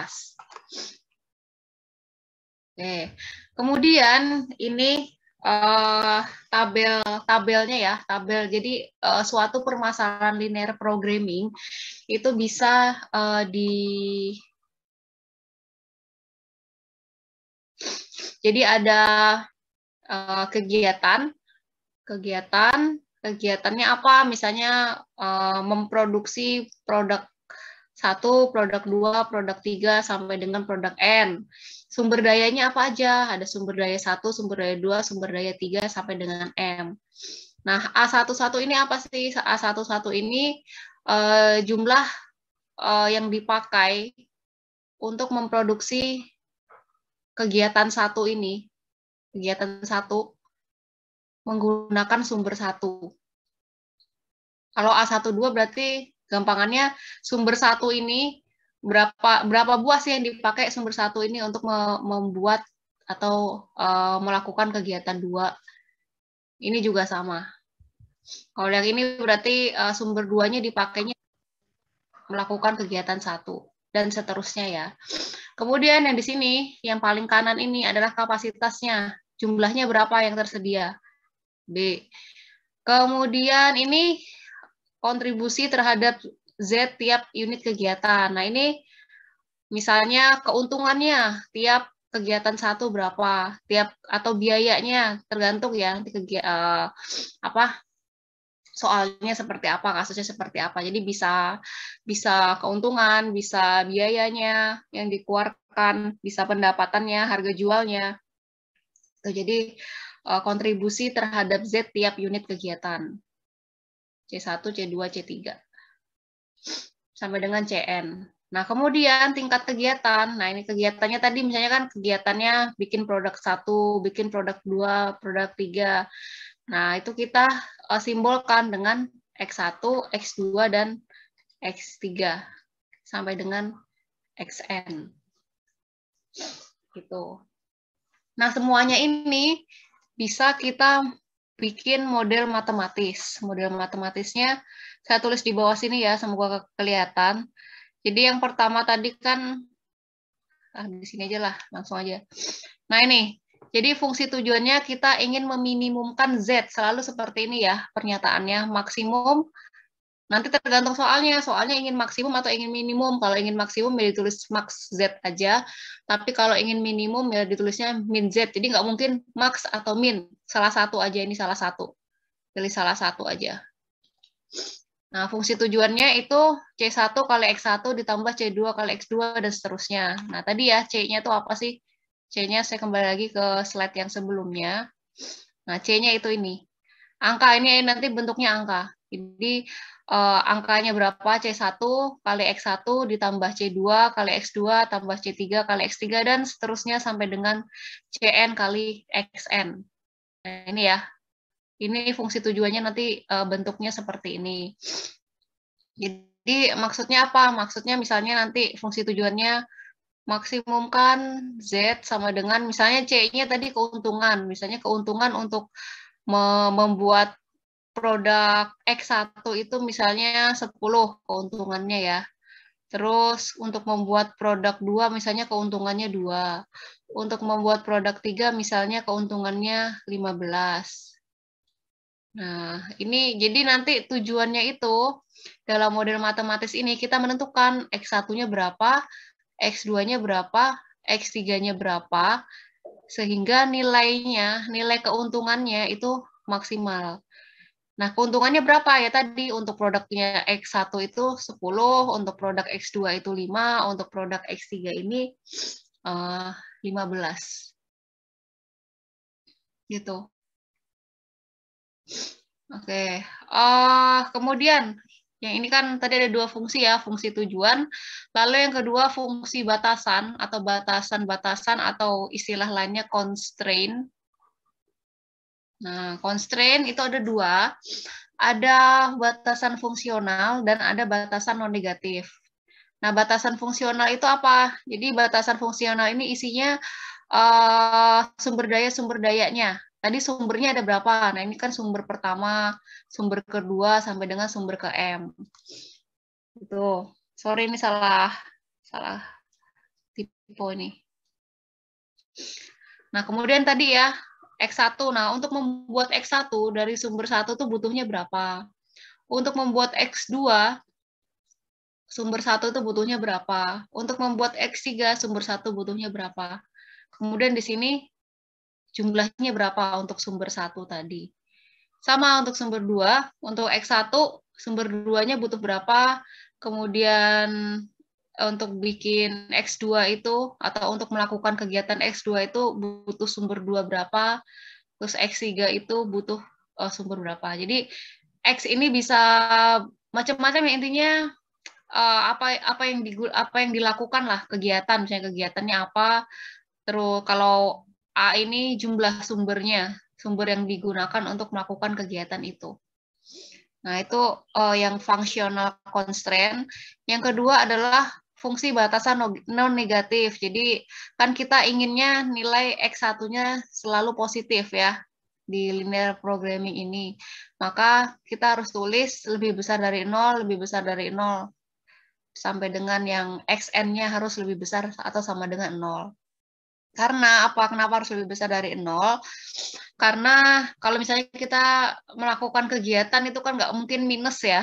atas. Oke, kemudian ini uh, tabel tabelnya ya tabel. Jadi uh, suatu permasalahan linear programming itu bisa uh, di Jadi ada uh, kegiatan, kegiatan, kegiatannya apa? Misalnya uh, memproduksi produk satu produk dua produk tiga sampai dengan produk N. Sumber dayanya apa aja? Ada sumber daya satu sumber daya dua sumber daya tiga sampai dengan M. Nah, A11 ini apa sih? A11 ini uh, jumlah uh, yang dipakai untuk memproduksi kegiatan satu ini, kegiatan satu menggunakan sumber satu. Kalau A12 berarti Gampangannya sumber satu ini berapa berapa buah sih yang dipakai sumber satu ini untuk membuat atau uh, melakukan kegiatan dua ini juga sama. Kalau yang ini berarti uh, sumber duanya dipakainya melakukan kegiatan satu dan seterusnya ya. Kemudian yang di sini yang paling kanan ini adalah kapasitasnya, jumlahnya berapa yang tersedia. B. Kemudian ini kontribusi terhadap Z tiap unit kegiatan. Nah, ini misalnya keuntungannya tiap kegiatan satu berapa, tiap atau biayanya tergantung ya nanti kegi uh, apa soalnya seperti apa, kasusnya seperti apa. Jadi bisa bisa keuntungan, bisa biayanya yang dikeluarkan, bisa pendapatannya, harga jualnya. Tuh, jadi eh, kontribusi terhadap Z tiap unit kegiatan. C1, C2, C3. Sampai dengan CN. Nah, kemudian tingkat kegiatan. Nah, ini kegiatannya tadi misalnya kan kegiatannya bikin produk 1, bikin produk 2, produk 3. Nah, itu kita eh, simbolkan dengan X1, X2, dan X3 sampai dengan XN. Gitu. Nah, semuanya ini bisa kita bikin model matematis. Model matematisnya saya tulis di bawah sini ya, semoga kelihatan. Jadi yang pertama tadi kan, ah, di sini aja lah, langsung aja. Nah ini, jadi fungsi tujuannya kita ingin meminimumkan Z, selalu seperti ini ya pernyataannya, maksimum Nanti tergantung soalnya, soalnya ingin maksimum atau ingin minimum. Kalau ingin maksimum ya ditulis max Z aja, tapi kalau ingin minimum ya ditulisnya min Z. Jadi nggak mungkin max atau min, salah satu aja ini salah satu. Pilih salah satu aja. Nah, fungsi tujuannya itu C1 kali X1 ditambah C2 kali X2 dan seterusnya. Nah, tadi ya C-nya itu apa sih? C-nya saya kembali lagi ke slide yang sebelumnya. Nah, C-nya itu ini. Angka ini nanti bentuknya angka. Jadi uh, angkanya berapa C1 kali X1 ditambah C2 kali X2 tambah C3 kali X3 dan seterusnya sampai dengan CN kali XN. Nah, ini ya. Ini fungsi tujuannya nanti uh, bentuknya seperti ini. Jadi maksudnya apa? Maksudnya misalnya nanti fungsi tujuannya maksimumkan Z sama dengan misalnya C-nya tadi keuntungan. Misalnya keuntungan untuk membuat produk X1 itu misalnya 10 keuntungannya ya. Terus untuk membuat produk 2 misalnya keuntungannya 2. Untuk membuat produk 3 misalnya keuntungannya 15. Nah, ini jadi nanti tujuannya itu dalam model matematis ini kita menentukan X1-nya berapa, X2-nya berapa, X3-nya berapa, sehingga nilainya, nilai keuntungannya itu maksimal. Nah, keuntungannya berapa ya tadi untuk produknya X1 itu 10, untuk produk X2 itu 5, untuk produk X3 ini uh, eh, 15. Gitu. Oke, okay. uh, eh, kemudian yang ini kan tadi ada dua fungsi ya, fungsi tujuan, lalu yang kedua fungsi batasan atau batasan-batasan atau istilah lainnya constraint Nah, constraint itu ada dua, ada batasan fungsional dan ada batasan non negatif. Nah, batasan fungsional itu apa? Jadi batasan fungsional ini isinya uh, sumber daya sumber dayanya. Tadi sumbernya ada berapa? Nah, ini kan sumber pertama, sumber kedua sampai dengan sumber ke M. Itu. Sorry ini salah salah tipe ini. Nah, kemudian tadi ya, X1. Nah, untuk membuat X1 dari sumber 1 itu butuhnya berapa? Untuk membuat X2 sumber 1 itu butuhnya berapa? Untuk membuat X3 sumber 1 butuhnya berapa? Kemudian di sini jumlahnya berapa untuk sumber 1 tadi? Sama untuk sumber 2, untuk X1 sumber 2-nya butuh berapa? Kemudian untuk bikin X2 itu atau untuk melakukan kegiatan X2 itu butuh sumber dua berapa, terus X3 itu butuh uh, sumber berapa. Jadi X ini bisa macam-macam ya intinya uh, apa apa yang di, apa yang dilakukan lah kegiatan misalnya kegiatannya apa terus kalau A ini jumlah sumbernya sumber yang digunakan untuk melakukan kegiatan itu Nah, itu uh, yang functional constraint. Yang kedua adalah fungsi batasan non negatif. Jadi, kan kita inginnya nilai X1-nya selalu positif ya di linear programming ini. Maka kita harus tulis lebih besar dari 0, lebih besar dari 0 sampai dengan yang xn-nya harus lebih besar atau sama dengan 0. Karena apa? Kenapa harus lebih besar dari nol? Karena kalau misalnya kita melakukan kegiatan itu kan nggak mungkin minus ya.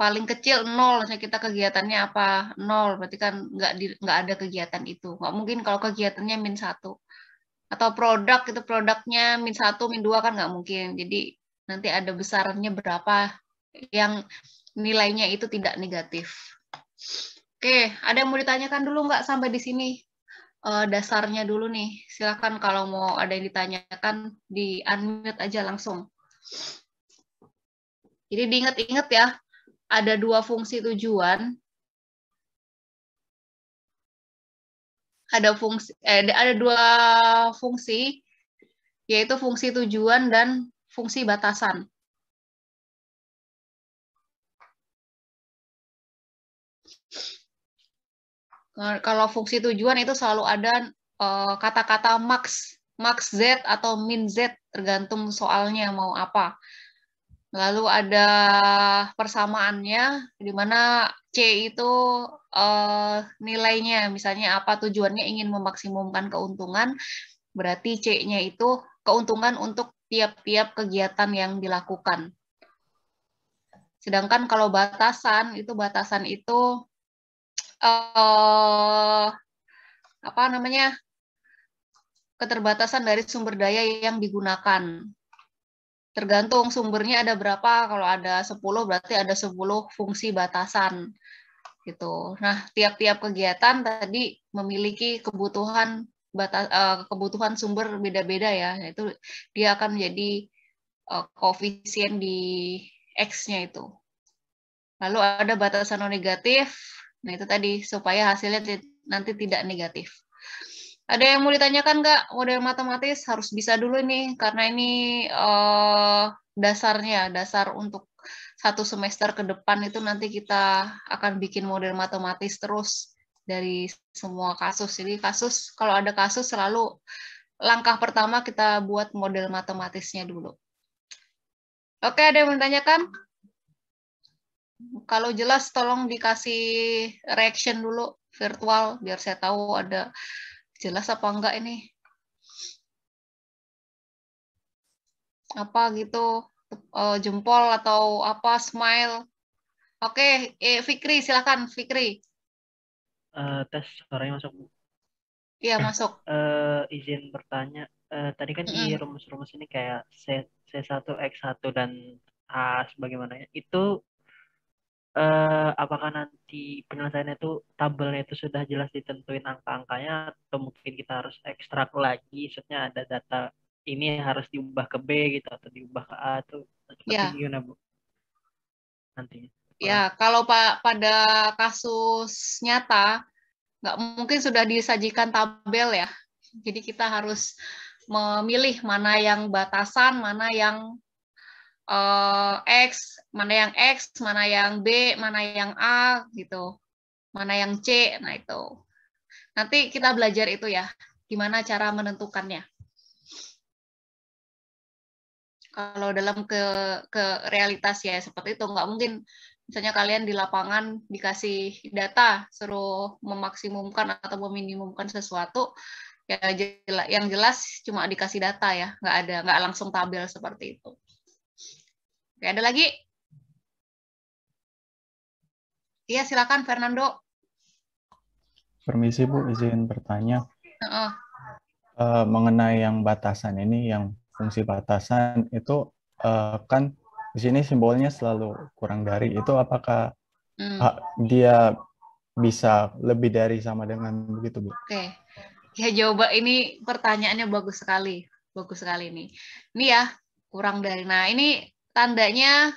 Paling kecil nol, misalnya kita kegiatannya apa nol, berarti kan nggak di, nggak ada kegiatan itu. Nggak mungkin kalau kegiatannya min satu atau produk itu produknya min satu min dua kan nggak mungkin. Jadi nanti ada besarnya berapa yang nilainya itu tidak negatif. Oke, ada yang mau ditanyakan dulu nggak sampai di sini? uh, dasarnya dulu nih. Silakan kalau mau ada yang ditanyakan di unmute aja langsung. Jadi diingat-ingat ya, ada dua fungsi tujuan. Ada fungsi eh, ada dua fungsi yaitu fungsi tujuan dan fungsi batasan. Kalau fungsi tujuan itu selalu ada eh, kata-kata uh, max, max z atau min z tergantung soalnya mau apa. Lalu ada persamaannya, di mana C itu uh, nilainya, misalnya apa tujuannya ingin memaksimumkan keuntungan, berarti C-nya itu keuntungan untuk tiap-tiap kegiatan yang dilakukan. Sedangkan kalau batasan, itu batasan itu uh, apa namanya keterbatasan dari sumber daya yang digunakan. Tergantung sumbernya ada berapa, kalau ada 10 berarti ada 10 fungsi batasan. Gitu. Nah, tiap-tiap kegiatan tadi memiliki kebutuhan batas uh, kebutuhan sumber beda-beda ya. Nah, itu dia akan menjadi uh, eh, koefisien di X-nya itu. Lalu ada batasan non negatif, Nah itu tadi supaya hasilnya nanti tidak negatif. Ada yang mau ditanyakan nggak model matematis harus bisa dulu nih karena ini eh, dasarnya dasar untuk satu semester ke depan itu nanti kita akan bikin model matematis terus dari semua kasus. Jadi kasus kalau ada kasus selalu langkah pertama kita buat model matematisnya dulu. Oke, ada yang menanyakan? Kalau jelas tolong dikasih reaction dulu virtual biar saya tahu ada jelas apa enggak ini. Apa gitu eh, jempol atau apa smile. Oke, eh, Fikri silakan Fikri. Uh, tes suaranya masuk bu. Iya eh, masuk. Uh, izin bertanya, uh, tadi kan mm -hmm. di rumus-rumus ini kayak C C1 X1 dan A sebagaimana ya. Itu uh, apakah nanti penyelesaiannya itu tabelnya itu sudah jelas ditentuin angka-angkanya atau mungkin kita harus ekstrak lagi maksudnya ada data ini harus diubah ke B gitu atau diubah ke A tuh ya. gimana Bu nantinya ya kalau pak pada kasus nyata nggak mungkin sudah disajikan tabel ya jadi kita harus memilih mana yang batasan mana yang uh, X, mana yang X, mana yang B, mana yang A gitu, mana yang C, nah itu. Nanti kita belajar itu ya, gimana cara menentukannya. Kalau dalam ke, ke realitas ya seperti itu, nggak mungkin misalnya kalian di lapangan dikasih data suruh memaksimumkan atau meminimumkan sesuatu ya yang jelas cuma dikasih data ya nggak ada nggak langsung tabel seperti itu Oke, ada lagi? Iya, silakan Fernando. Permisi Bu, izin bertanya. Uh -uh. Uh, mengenai yang batasan ini, yang fungsi batasan itu uh, kan di sini simbolnya selalu kurang dari. Itu apakah hmm. Ah, dia bisa lebih dari sama dengan begitu Bu? Oke. Okay. Ya coba ini pertanyaannya bagus sekali, bagus sekali nih. Ini ya kurang dari. Nah ini tandanya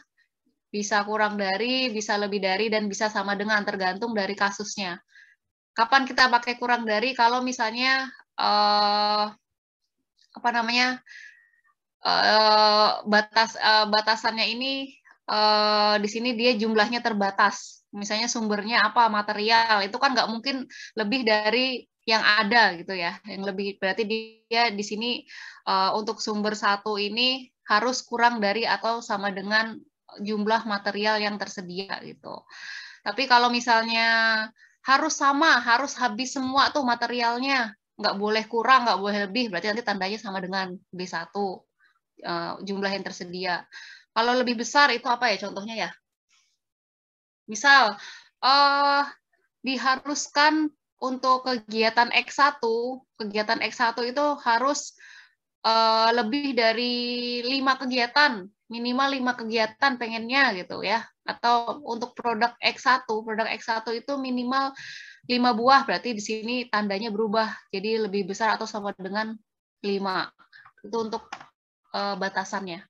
bisa kurang dari, bisa lebih dari, dan bisa sama dengan tergantung dari kasusnya. Kapan kita pakai kurang dari? Kalau misalnya eh, apa namanya eh, batas eh, batasannya ini eh, di sini dia jumlahnya terbatas. Misalnya sumbernya apa material itu kan nggak mungkin lebih dari yang ada gitu ya. Yang lebih berarti dia di sini eh, untuk sumber satu ini harus kurang dari atau sama dengan jumlah material yang tersedia gitu. Tapi kalau misalnya harus sama, harus habis semua tuh materialnya, nggak boleh kurang, nggak boleh lebih, berarti nanti tandanya sama dengan B1 eh, jumlah yang tersedia. Kalau lebih besar itu apa ya contohnya ya? Misal uh, diharuskan untuk kegiatan X1, kegiatan X1 itu harus Eh, lebih dari lima kegiatan minimal lima kegiatan pengennya gitu ya atau untuk produk X1 produk X1 itu minimal lima buah berarti di sini tandanya berubah jadi lebih besar atau sama dengan lima itu untuk uh, batasannya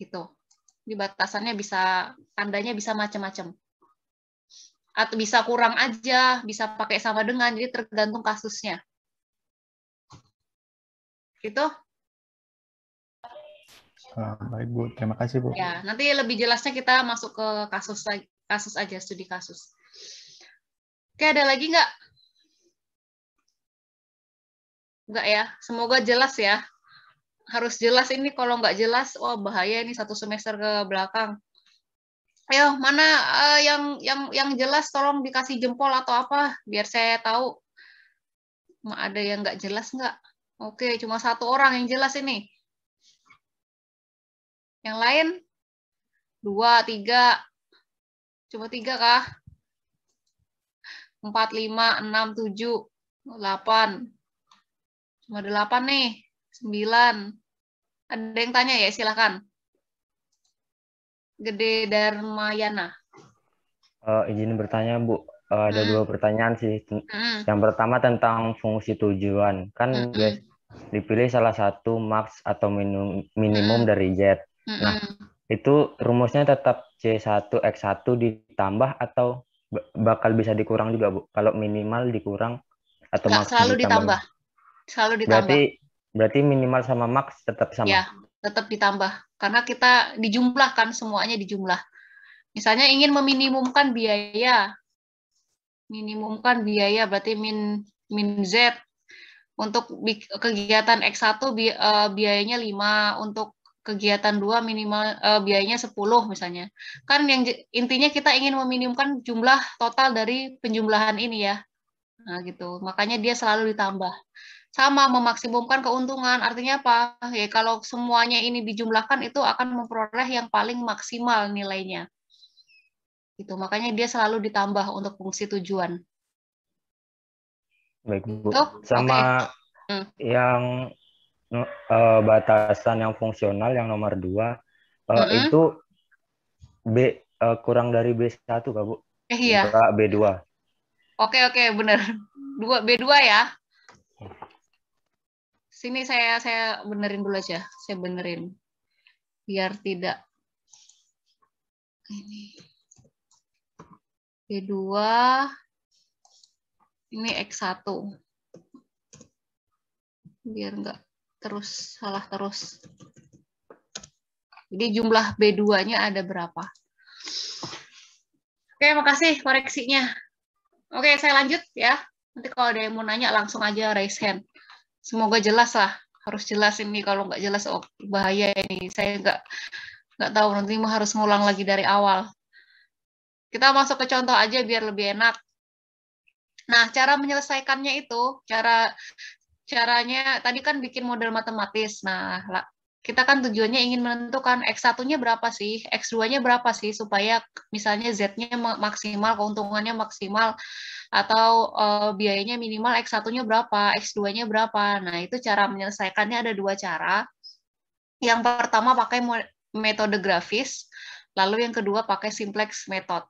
gitu di batasannya bisa tandanya bisa macam-macam atau bisa kurang aja bisa pakai sama dengan jadi tergantung kasusnya gitu Ah, baik Bu, terima kasih Bu. Ya, nanti lebih jelasnya kita masuk ke kasus kasus aja studi kasus. Oke, ada lagi nggak? Nggak ya, semoga jelas ya. Harus jelas ini kalau nggak jelas, wah bahaya ini satu semester ke belakang. Ayo, mana uh, yang yang yang jelas tolong dikasih jempol atau apa biar saya tahu. Ada yang nggak jelas nggak? Oke, cuma satu orang yang jelas ini. Yang lain? Dua, tiga. coba tiga kah? Empat, lima, enam, tujuh, delapan. Cuma delapan nih. Sembilan. Ada yang tanya ya? Silahkan. Gede Darmayana. Uh, eh, izin bertanya, Bu. Uh, ada hmm. dua pertanyaan sih. Hmm. Yang pertama tentang fungsi tujuan. Kan hmm. hmm. dipilih salah satu max atau minimum, minimum hmm. dari Z. Mm-hmm. Nah, itu rumusnya tetap C1X1 ditambah atau bakal bisa dikurang juga, Bu? Kalau minimal dikurang atau Nggak, maksimal selalu ditambah. ditambah. Selalu ditambah. Berarti berarti minimal sama max tetap sama. Ya, tetap ditambah karena kita dijumlahkan semuanya dijumlah. Misalnya ingin meminimumkan biaya. Minimumkan biaya berarti min min Z untuk kegiatan X1 bi, eh, biayanya 5, untuk kegiatan dua minimal eh, biayanya 10 misalnya. Kan yang intinya kita ingin meminimumkan jumlah total dari penjumlahan ini ya. Nah, gitu. Makanya dia selalu ditambah. Sama memaksimumkan keuntungan artinya apa? Ya kalau semuanya ini dijumlahkan itu akan memperoleh yang paling maksimal nilainya. Gitu. Makanya dia selalu ditambah untuk fungsi tujuan. Baik, Bu. Sama okay. Hmm. yang no, uh, eh, batasan yang fungsional yang nomor dua uh, mm -hmm. itu B uh, kurang dari B1 Kak Bu. Eh, iya. B2. Oke oke benar. Dua B2 ya. Sini saya saya benerin dulu aja. Saya benerin. Biar tidak ini. B2 ini X1. Biar enggak terus salah terus. Jadi jumlah B2-nya ada berapa? Oke, makasih koreksinya. Oke, saya lanjut ya. Nanti kalau ada yang mau nanya langsung aja raise hand. Semoga jelas lah. Harus jelas ini kalau nggak jelas oh, bahaya ini. Saya nggak nggak tahu nanti mau harus ngulang lagi dari awal. Kita masuk ke contoh aja biar lebih enak. Nah, cara menyelesaikannya itu, cara caranya tadi kan bikin model matematis. Nah, kita kan tujuannya ingin menentukan X1-nya berapa sih, X2-nya berapa sih, supaya misalnya Z-nya maksimal, keuntungannya maksimal, atau uh, biayanya minimal X1-nya berapa, X2-nya berapa. Nah, itu cara menyelesaikannya ada dua cara. Yang pertama pakai metode grafis, lalu yang kedua pakai simplex method.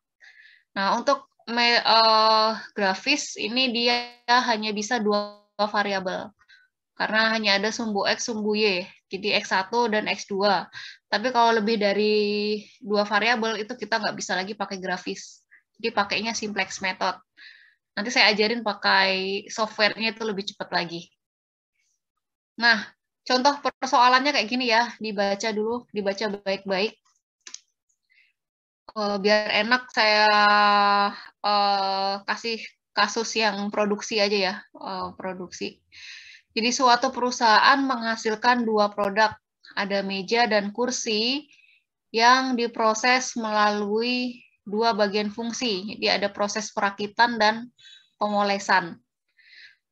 Nah, untuk me, uh, grafis ini dia hanya bisa dua dua variabel karena hanya ada sumbu X, sumbu Y, jadi X1 dan X2. Tapi kalau lebih dari dua variabel itu kita nggak bisa lagi pakai grafis. Jadi pakainya simplex method. Nanti saya ajarin pakai softwarenya itu lebih cepat lagi. Nah, contoh persoalannya kayak gini ya, dibaca dulu, dibaca baik-baik. Eh, biar enak saya uh, kasih kasus yang produksi aja ya, eh, produksi. Jadi suatu perusahaan menghasilkan dua produk, ada meja dan kursi yang diproses melalui dua bagian fungsi. Jadi ada proses perakitan dan pemolesan.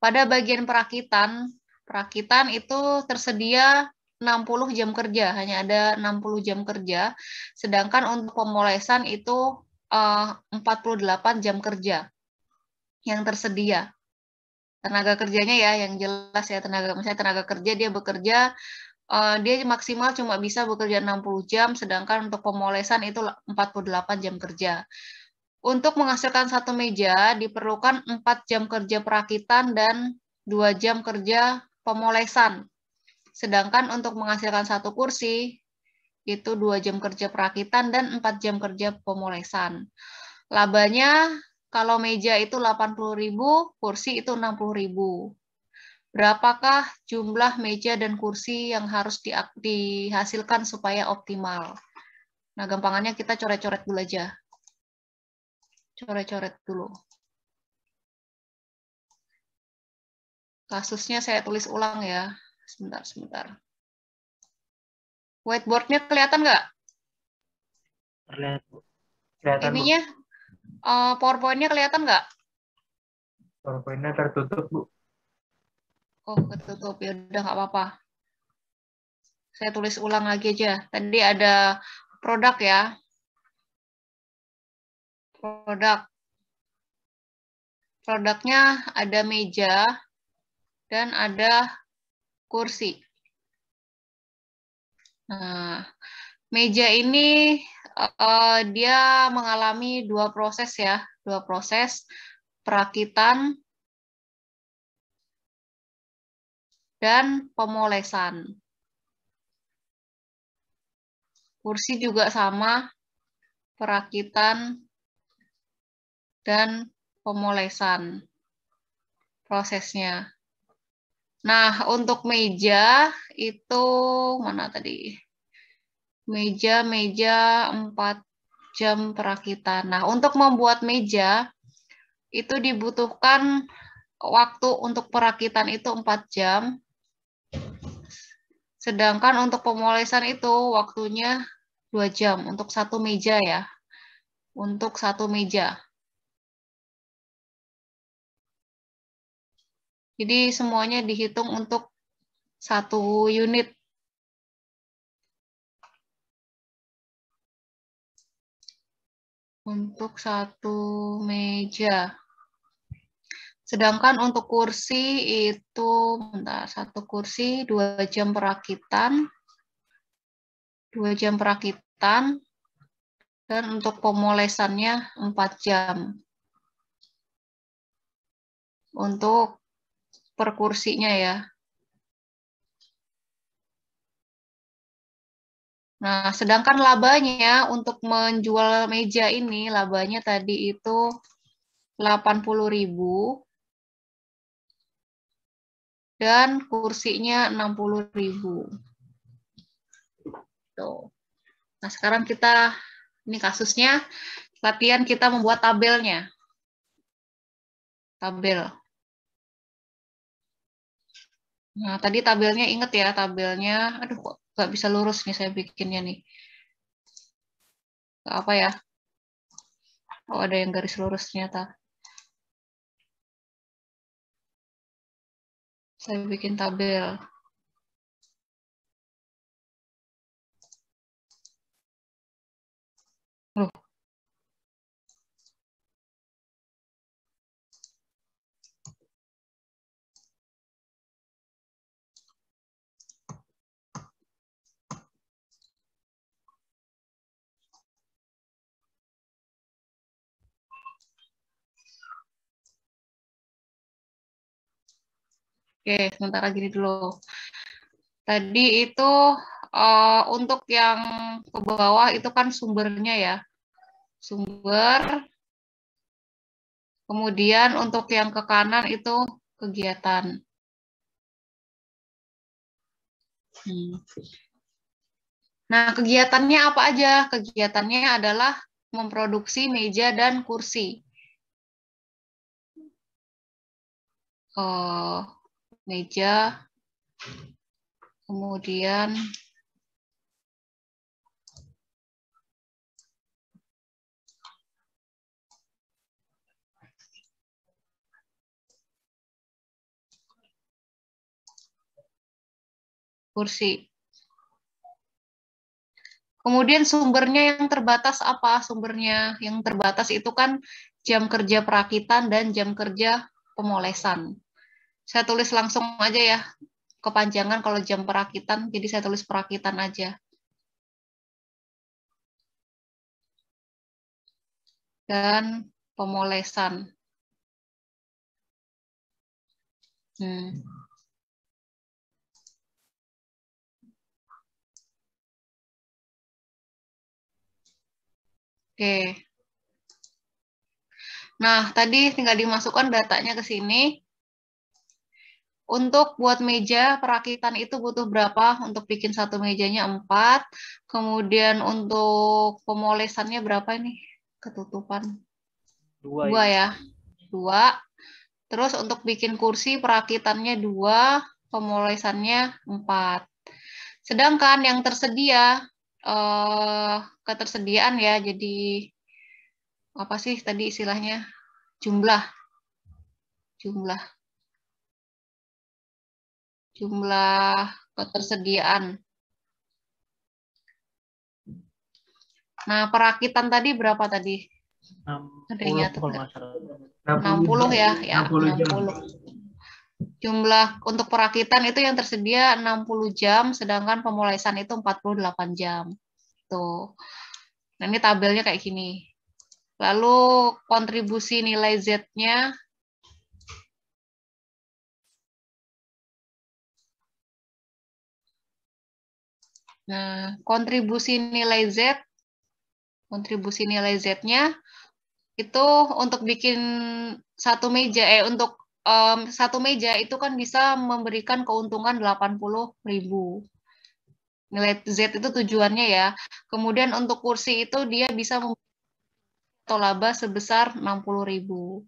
Pada bagian perakitan, perakitan itu tersedia 60 jam kerja, hanya ada 60 jam kerja. Sedangkan untuk pemolesan itu eh, uh, 48 jam kerja yang tersedia tenaga kerjanya ya yang jelas ya tenaga misalnya tenaga kerja dia bekerja uh, dia maksimal cuma bisa bekerja 60 jam sedangkan untuk pemolesan itu 48 jam kerja. Untuk menghasilkan satu meja diperlukan 4 jam kerja perakitan dan 2 jam kerja pemolesan. Sedangkan untuk menghasilkan satu kursi itu 2 jam kerja perakitan dan 4 jam kerja pemolesan. Labanya kalau meja itu 80.000, kursi itu 60.000. Berapakah jumlah meja dan kursi yang harus di, dihasilkan supaya optimal? Nah, gampangannya kita coret-coret dulu aja. Coret-coret dulu. Kasusnya saya tulis ulang ya. Sebentar, sebentar. Whiteboardnya kelihatan nggak? Terlihat, Bu. Kelihatan, Ininya, Bu. Uh, PowerPoint-nya kelihatan nggak? PowerPoint-nya tertutup, Bu. Oh, ketutup. Ya udah nggak apa-apa. Saya tulis ulang lagi aja. Tadi ada produk ya. Produk. Produknya ada meja dan ada kursi. Nah, meja ini uh, dia mengalami dua proses ya, dua proses perakitan dan pemolesan. Kursi juga sama, perakitan dan pemolesan prosesnya. Nah, untuk meja itu mana tadi? meja-meja 4 jam perakitan. Nah, untuk membuat meja itu dibutuhkan waktu untuk perakitan itu 4 jam. Sedangkan untuk pemolesan itu waktunya 2 jam untuk satu meja ya. Untuk satu meja. Jadi semuanya dihitung untuk satu unit untuk satu meja. Sedangkan untuk kursi itu, bentar, satu kursi dua jam perakitan, dua jam perakitan, dan untuk pemolesannya empat jam. Untuk per kursinya ya. Nah, sedangkan labanya untuk menjual meja ini, labanya tadi itu 80.000 dan kursinya 60.000. Tuh. Nah, sekarang kita ini kasusnya latihan kita membuat tabelnya. Tabel. Nah, tadi tabelnya inget ya, tabelnya aduh kok nggak bisa lurus nih saya bikinnya nih apa ya oh ada yang garis lurus ternyata saya bikin tabel loh Oke, sementara gini dulu. Tadi itu uh, untuk yang ke bawah itu kan sumbernya ya. Sumber. Kemudian untuk yang ke kanan itu kegiatan. Hmm. Nah, kegiatannya apa aja? Kegiatannya adalah memproduksi meja dan kursi. Uh, meja, kemudian kursi. Kemudian sumbernya yang terbatas apa? Sumbernya yang terbatas itu kan jam kerja perakitan dan jam kerja pemolesan saya tulis langsung aja ya kepanjangan kalau jam perakitan, jadi saya tulis perakitan aja. Dan pemolesan. Hmm. Oke. Nah, tadi tinggal dimasukkan datanya ke sini. Untuk buat meja perakitan itu butuh berapa? Untuk bikin satu mejanya empat, Kemudian untuk pemolesannya berapa ini Ketutupan. Dua, dua ya. Dua. Terus untuk bikin kursi perakitannya dua, pemolesannya empat. Sedangkan yang tersedia eh, ketersediaan ya, jadi apa sih tadi istilahnya jumlah jumlah jumlah ketersediaan. Nah, perakitan tadi berapa tadi? 60 60, 60 ya, ya 60. 60. Jumlah untuk perakitan itu yang tersedia 60 jam, sedangkan pemulaisan itu 48 jam. Tuh. Nah, ini tabelnya kayak gini. Lalu kontribusi nilai Z-nya Nah, kontribusi nilai Z, kontribusi nilai Z-nya itu untuk bikin satu meja, eh untuk um, satu meja itu kan bisa memberikan keuntungan 80 ribu. Nilai Z itu tujuannya ya. Kemudian untuk kursi itu dia bisa atau laba sebesar 60 ribu.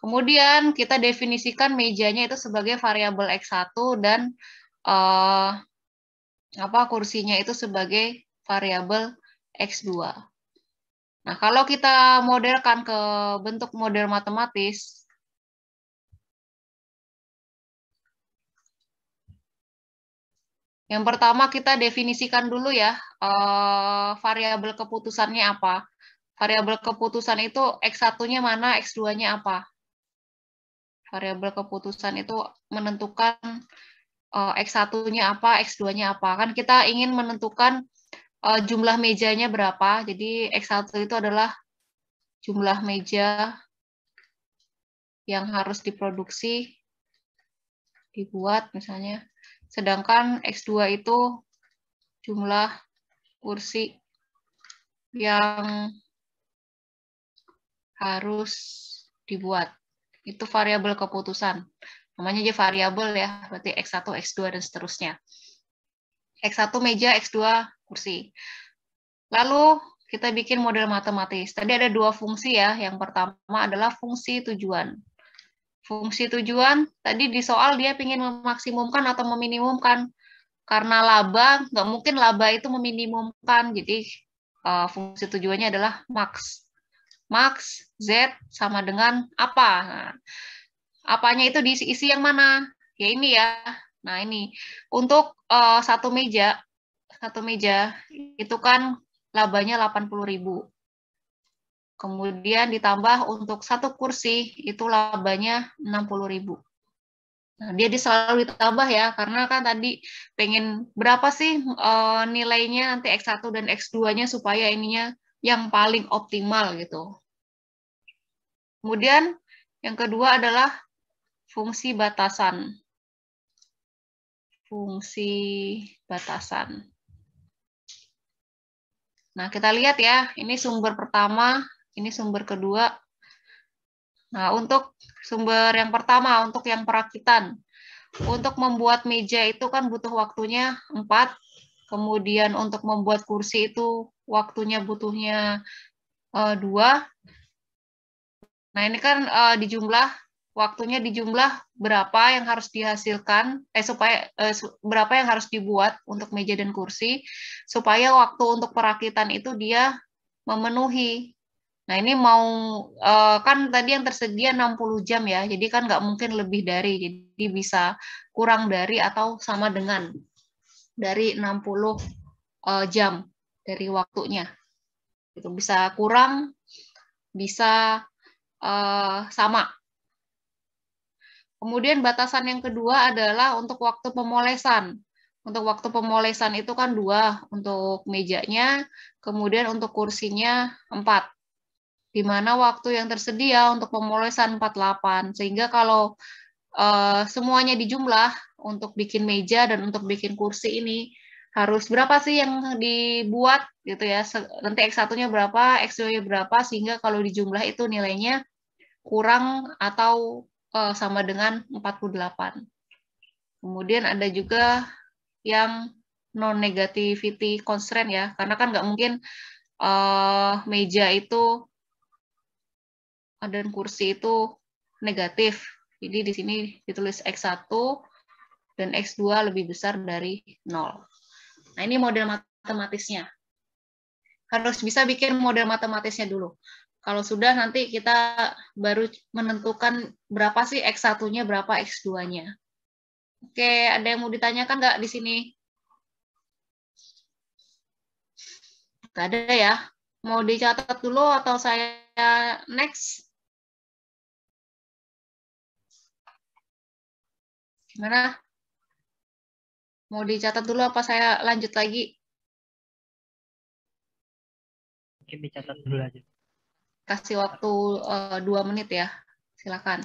Kemudian kita definisikan mejanya itu sebagai variabel X1 dan uh, apa kursinya itu sebagai variabel X2. Nah, kalau kita modelkan ke bentuk model matematis, yang pertama kita definisikan dulu ya, uh, variabel keputusannya apa. Variabel keputusan itu X1-nya mana, X2-nya apa. Variabel keputusan itu menentukan Eh, X1-nya apa, X2-nya apa. Kan kita ingin menentukan uh, jumlah mejanya berapa. Jadi X1 itu adalah jumlah meja yang harus diproduksi, dibuat misalnya. Sedangkan X2 itu jumlah kursi yang harus dibuat. Itu variabel keputusan namanya aja variabel ya, berarti X1, X2, dan seterusnya. X1 meja, X2 kursi. Lalu kita bikin model matematis. Tadi ada dua fungsi ya, yang pertama adalah fungsi tujuan. Fungsi tujuan, tadi di soal dia ingin memaksimumkan atau meminimumkan. Karena laba, nggak mungkin laba itu meminimumkan, jadi uh, fungsi tujuannya adalah max. Max, Z sama dengan apa? Nah, apanya itu diisi yang mana? Ya ini ya. Nah, ini. Untuk uh, satu meja, satu meja itu kan labanya 80.000. Kemudian ditambah untuk satu kursi itu labanya 60.000. Nah, dia selalu ditambah ya, karena kan tadi pengen berapa sih uh, nilainya nanti X1 dan X2-nya supaya ininya yang paling optimal gitu. Kemudian yang kedua adalah fungsi batasan. Fungsi batasan. Nah, kita lihat ya, ini sumber pertama, ini sumber kedua. Nah, untuk sumber yang pertama, untuk yang perakitan. Untuk membuat meja itu kan butuh waktunya 4, kemudian untuk membuat kursi itu waktunya butuhnya eh, dua. Nah, ini kan eh, di jumlah waktunya dijumlah berapa yang harus dihasilkan eh supaya eh, berapa yang harus dibuat untuk meja dan kursi supaya waktu untuk perakitan itu dia memenuhi. Nah, ini mau eh, kan tadi yang tersedia 60 jam ya. Jadi kan nggak mungkin lebih dari. Jadi bisa kurang dari atau sama dengan dari 60 eh, jam dari waktunya. Itu bisa kurang bisa uh, sama Kemudian batasan yang kedua adalah untuk waktu pemolesan. Untuk waktu pemolesan itu kan dua untuk mejanya, kemudian untuk kursinya empat. Di mana waktu yang tersedia untuk pemolesan 48. Sehingga kalau uh, semuanya dijumlah untuk bikin meja dan untuk bikin kursi ini harus berapa sih yang dibuat gitu ya. Nanti X1-nya berapa, X2-nya berapa sehingga kalau dijumlah itu nilainya kurang atau Eh, sama dengan 48. Kemudian ada juga yang non-negativity constraint ya, karena kan nggak mungkin uh, meja itu eh, dan kursi itu negatif. Jadi di sini ditulis X1 dan X2 lebih besar dari 0. Nah ini model matematisnya. Harus bisa bikin model matematisnya dulu. Kalau sudah nanti kita baru menentukan berapa sih X1-nya, berapa X2-nya. Oke, ada yang mau ditanyakan nggak di sini? Nggak ada ya? Mau dicatat dulu atau saya next? Gimana? Mau dicatat dulu apa saya lanjut lagi? Mungkin dicatat dulu aja kasih waktu eh, dua menit ya silakan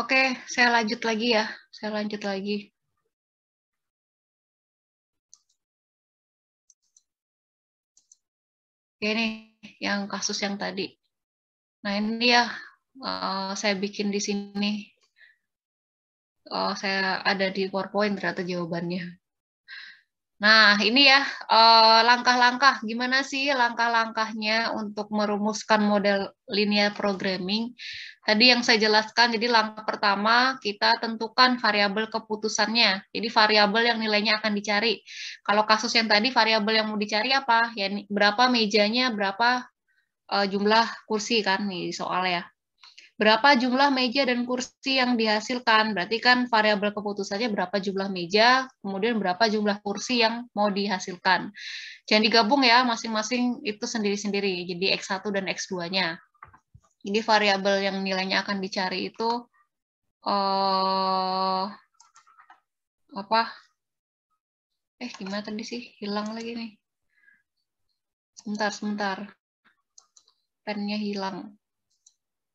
Oke, saya lanjut lagi ya. Saya lanjut lagi. Ini yang kasus yang tadi. Nah, ini ya eh, saya bikin di sini. Uh, saya ada di PowerPoint ternyata jawabannya. Nah, ini ya eh, langkah-langkah gimana sih langkah-langkahnya untuk merumuskan model linear programming. Tadi yang saya jelaskan, jadi langkah pertama kita tentukan variabel keputusannya. Jadi variabel yang nilainya akan dicari. Kalau kasus yang tadi variabel yang mau dicari apa? Ya berapa mejanya, berapa eh, jumlah kursi kan nih soal ya berapa jumlah meja dan kursi yang dihasilkan. Berarti kan variabel keputusannya berapa jumlah meja, kemudian berapa jumlah kursi yang mau dihasilkan. Jangan digabung ya, masing-masing itu sendiri-sendiri, jadi X1 dan X2-nya. ini variabel yang nilainya akan dicari itu eh apa? Eh, gimana tadi sih? Hilang lagi nih. Sebentar, sebentar. Pennya hilang.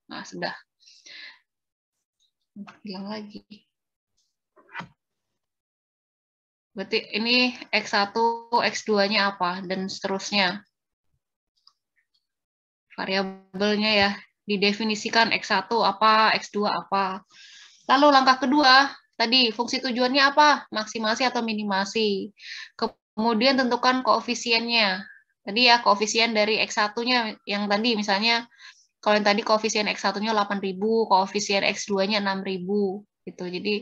Nah, sudah. Hilang lagi. Berarti ini X1, X2-nya apa, dan seterusnya. Variabelnya ya, didefinisikan X1 apa, X2 apa. Lalu langkah kedua, tadi fungsi tujuannya apa? Maksimasi atau minimasi. Kemudian tentukan koefisiennya. Tadi ya koefisien dari X1-nya yang tadi misalnya kalau yang tadi koefisien X1-nya 8.000, koefisien X2-nya 6.000 gitu. Jadi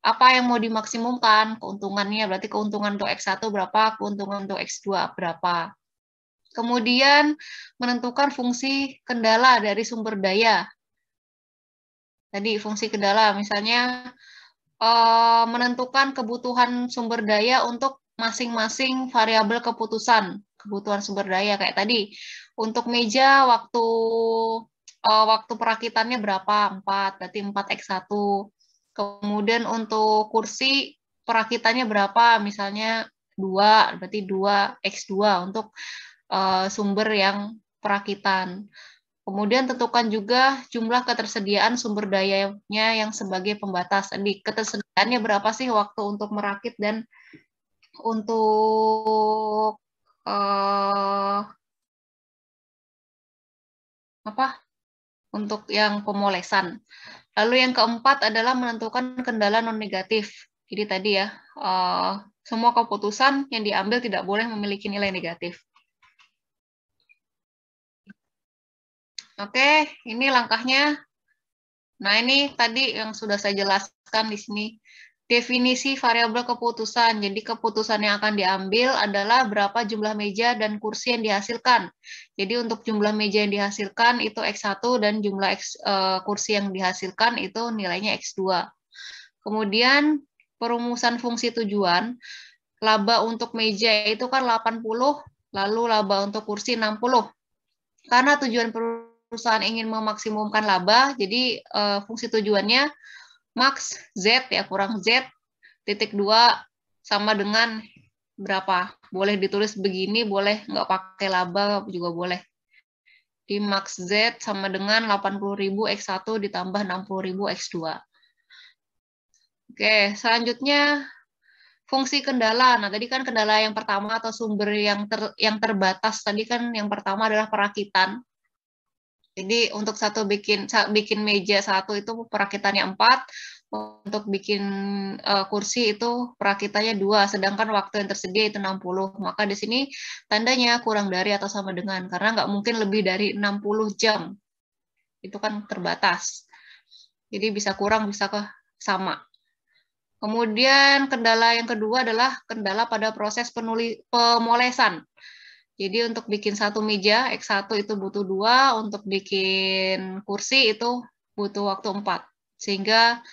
apa yang mau dimaksimumkan keuntungannya berarti keuntungan untuk X1 berapa, keuntungan untuk X2 berapa. Kemudian menentukan fungsi kendala dari sumber daya. Tadi fungsi kendala misalnya eh, menentukan kebutuhan sumber daya untuk masing-masing variabel keputusan kebutuhan sumber daya kayak tadi untuk meja waktu uh, waktu perakitannya berapa? 4, berarti 4 X1. Kemudian untuk kursi perakitannya berapa? Misalnya 2, berarti 2 X2 untuk uh, sumber yang perakitan. Kemudian tentukan juga jumlah ketersediaan sumber dayanya yang sebagai pembatas. Jadi ketersediaannya berapa sih waktu untuk merakit dan untuk uh, apa untuk yang pemolesan. Lalu yang keempat adalah menentukan kendala non negatif. Jadi tadi ya, eh, semua keputusan yang diambil tidak boleh memiliki nilai negatif. Oke, ini langkahnya. Nah, ini tadi yang sudah saya jelaskan di sini definisi variabel keputusan. Jadi keputusan yang akan diambil adalah berapa jumlah meja dan kursi yang dihasilkan. Jadi untuk jumlah meja yang dihasilkan itu X1 dan jumlah X, e, kursi yang dihasilkan itu nilainya X2. Kemudian perumusan fungsi tujuan, laba untuk meja itu kan 80, lalu laba untuk kursi 60. Karena tujuan perusahaan ingin memaksimumkan laba, jadi e, fungsi tujuannya max Z ya, kurang Z titik dua sama dengan berapa? Boleh ditulis begini, boleh nggak pakai laba juga boleh. Di max Z sama dengan 80.000 X1 ditambah 60.000 X2. Oke, selanjutnya fungsi kendala. Nah, tadi kan kendala yang pertama atau sumber yang ter, yang terbatas tadi kan yang pertama adalah perakitan. Jadi untuk satu bikin bikin meja satu itu perakitannya empat, untuk bikin uh, kursi itu perakitannya dua, sedangkan waktu yang tersedia itu 60. Maka di sini tandanya kurang dari atau sama dengan, karena nggak mungkin lebih dari 60 jam. Itu kan terbatas. Jadi bisa kurang, bisa ke sama. Kemudian kendala yang kedua adalah kendala pada proses penulis pemolesan. Jadi untuk bikin satu meja X1 itu butuh dua, untuk bikin kursi itu butuh waktu empat. Sehingga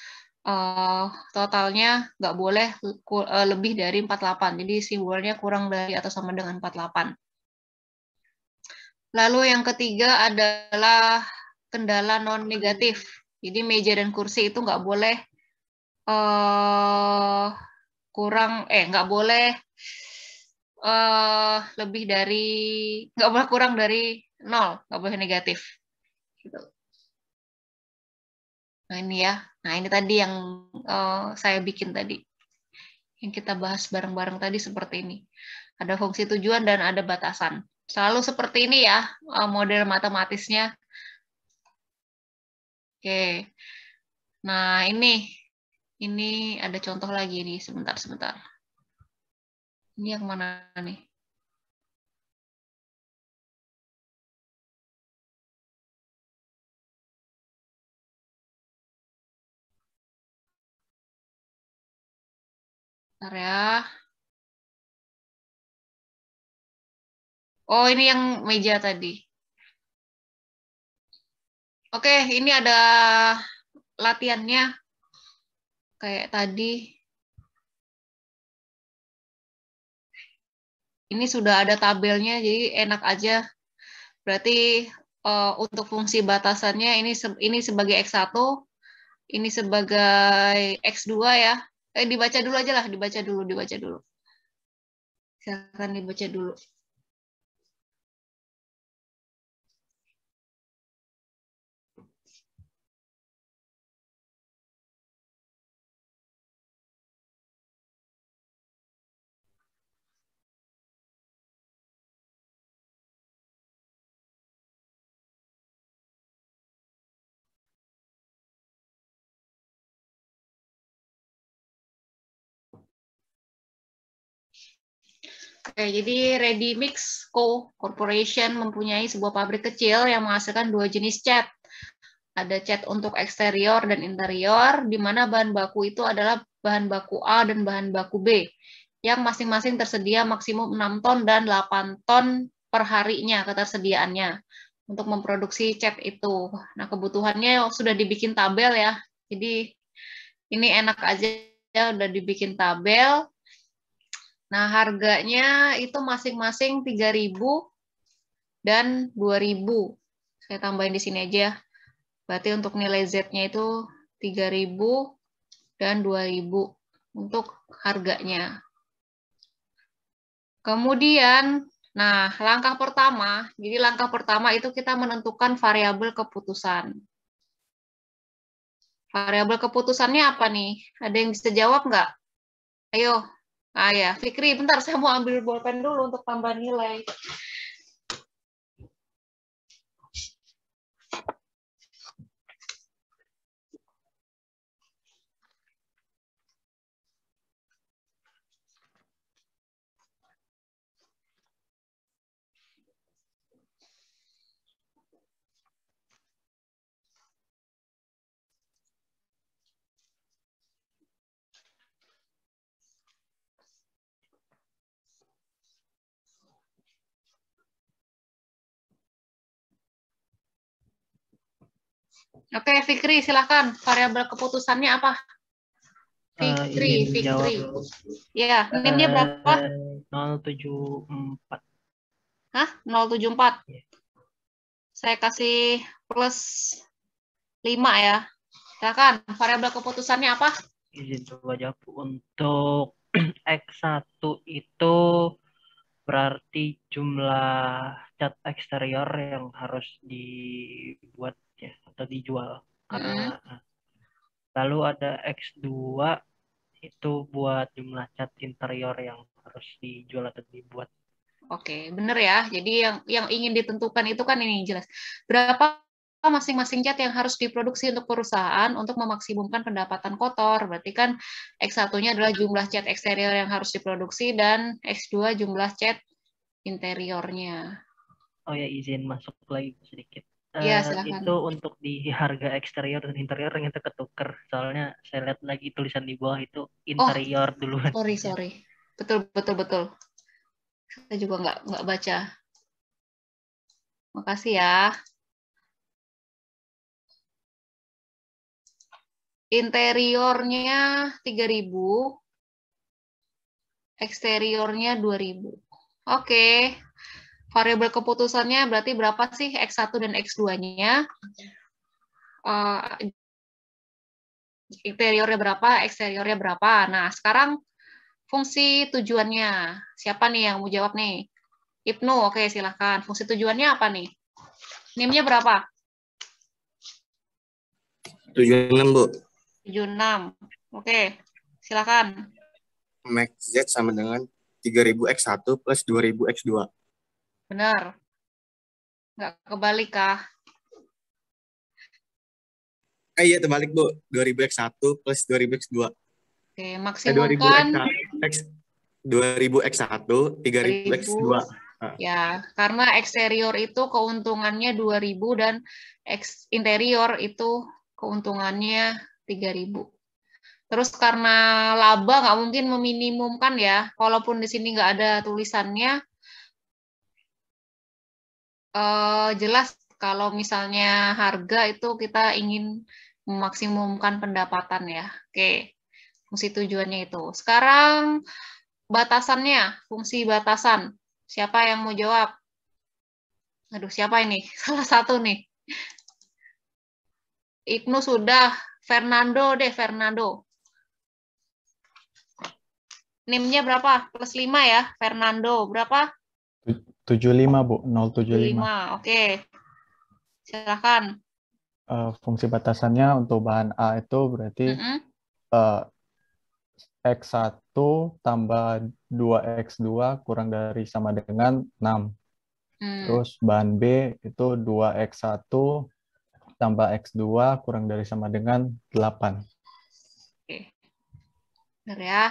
uh, totalnya nggak boleh eh, lebih dari 48. Jadi simbolnya kurang dari atau sama dengan 48. Lalu yang ketiga adalah kendala non negatif. Jadi meja dan kursi itu nggak boleh uh, kurang eh nggak boleh uh, lebih dari nggak boleh kurang dari nol, nggak boleh negatif. Gitu. Nah ini ya, nah ini tadi yang uh, saya bikin tadi, yang kita bahas bareng-bareng tadi seperti ini. Ada fungsi tujuan dan ada batasan. Selalu seperti ini ya eh, model matematisnya. Oke, nah ini ini ada contoh lagi nih sebentar sebentar. Ini yang mana nih? Bentar ya. Oh, ini yang meja tadi. Oke, ini ada latihannya. Kayak tadi. ini sudah ada tabelnya jadi enak aja. Berarti uh, untuk fungsi batasannya ini ini sebagai X1, ini sebagai X2 ya. Eh dibaca dulu aja lah, dibaca dulu, dibaca dulu. Silakan dibaca dulu. jadi Ready Mix Co. Corporation mempunyai sebuah pabrik kecil yang menghasilkan dua jenis cat. Ada cat untuk eksterior dan interior, di mana bahan baku itu adalah bahan baku A dan bahan baku B, yang masing-masing tersedia maksimum 6 ton dan 8 ton per harinya ketersediaannya untuk memproduksi cat itu. Nah, kebutuhannya sudah dibikin tabel ya. Jadi ini enak aja udah dibikin tabel Nah, harganya itu masing-masing 3000 dan 2000. Saya tambahin di sini aja ya. Berarti untuk nilai Z-nya itu 3000 dan 2000 untuk harganya. Kemudian, nah, langkah pertama, jadi langkah pertama itu kita menentukan variabel keputusan. Variabel keputusannya apa nih? Ada yang bisa jawab nggak? Ayo, Ah ya, Fikri, bentar saya mau ambil bolpen dulu untuk tambah nilai. Oke, okay, Fikri, silakan. Variabel keputusannya apa? Eh, Fikri, uh, Fikri. Jawab. Ya, NIM-nya eh, berapa? tujuh 074. Hah? 074? Yeah. Iya. Saya kasih plus 5 ya. Silakan. variabel keputusannya apa? Izin coba jawab. Untuk X1 itu berarti jumlah cat eksterior yang harus dibuat ya atau dijual karena hmm. Eh, lalu ada X2 itu buat jumlah cat interior yang harus dijual atau dibuat Oke, benar ya. Jadi yang yang ingin ditentukan itu kan ini jelas. Berapa masing-masing cat yang harus diproduksi untuk perusahaan untuk memaksimumkan pendapatan kotor. Berarti kan X1-nya adalah jumlah cat eksterior yang harus diproduksi dan X2 jumlah cat interiornya. Oh ya, izin masuk lagi sedikit. Iya, uh, itu untuk di harga eksterior dan interior yang itu ketuker. Soalnya saya lihat lagi tulisan di bawah itu oh, interior oh, duluan. Sorry, sorry. Betul, betul, betul. Saya juga nggak nggak baca. Makasih ya. Interiornya 3000, eksteriornya 2000. Oke variabel keputusannya berarti berapa sih X1 dan X2-nya? Uh, eh, interiornya berapa, eksteriornya berapa. Nah, sekarang fungsi tujuannya. Siapa nih yang mau jawab nih? Ibnu, oke silahkan. Fungsi tujuannya apa nih? NIM-nya berapa? 76, Bu. 76. Oke, Silahkan. Max Z sama dengan 3000X1 plus 2000X2. Benar. Nggak kebalik kah? Eh, iya, terbalik, Bu. 2000 X1 plus 2000 X2. Oke, maksimum eh, 2000 kan? X, 2000 X1, 3000 X2. Ya, karena eksterior itu keuntungannya 2000 dan interior itu keuntungannya 3000. Terus karena laba nggak mungkin meminimumkan ya, walaupun di sini nggak ada tulisannya, uh, jelas kalau misalnya harga itu kita ingin memaksimumkan pendapatan ya. Oke, fungsi tujuannya itu. Sekarang batasannya, fungsi batasan. Siapa yang mau jawab? Aduh, siapa ini? Salah satu nih. Ibnu sudah, Fernando deh, Fernando. Nimnya berapa? Plus 5 ya, Fernando. Berapa? 75, Bu. 075. Oke. oke. Silakan. Uh, fungsi batasannya untuk bahan A itu berarti mm -hmm. uh, X1 tambah 2X2 kurang dari sama dengan 6. Mm. Terus bahan B itu 2X1 tambah X2 kurang dari sama dengan 8. Oke. Benar ya.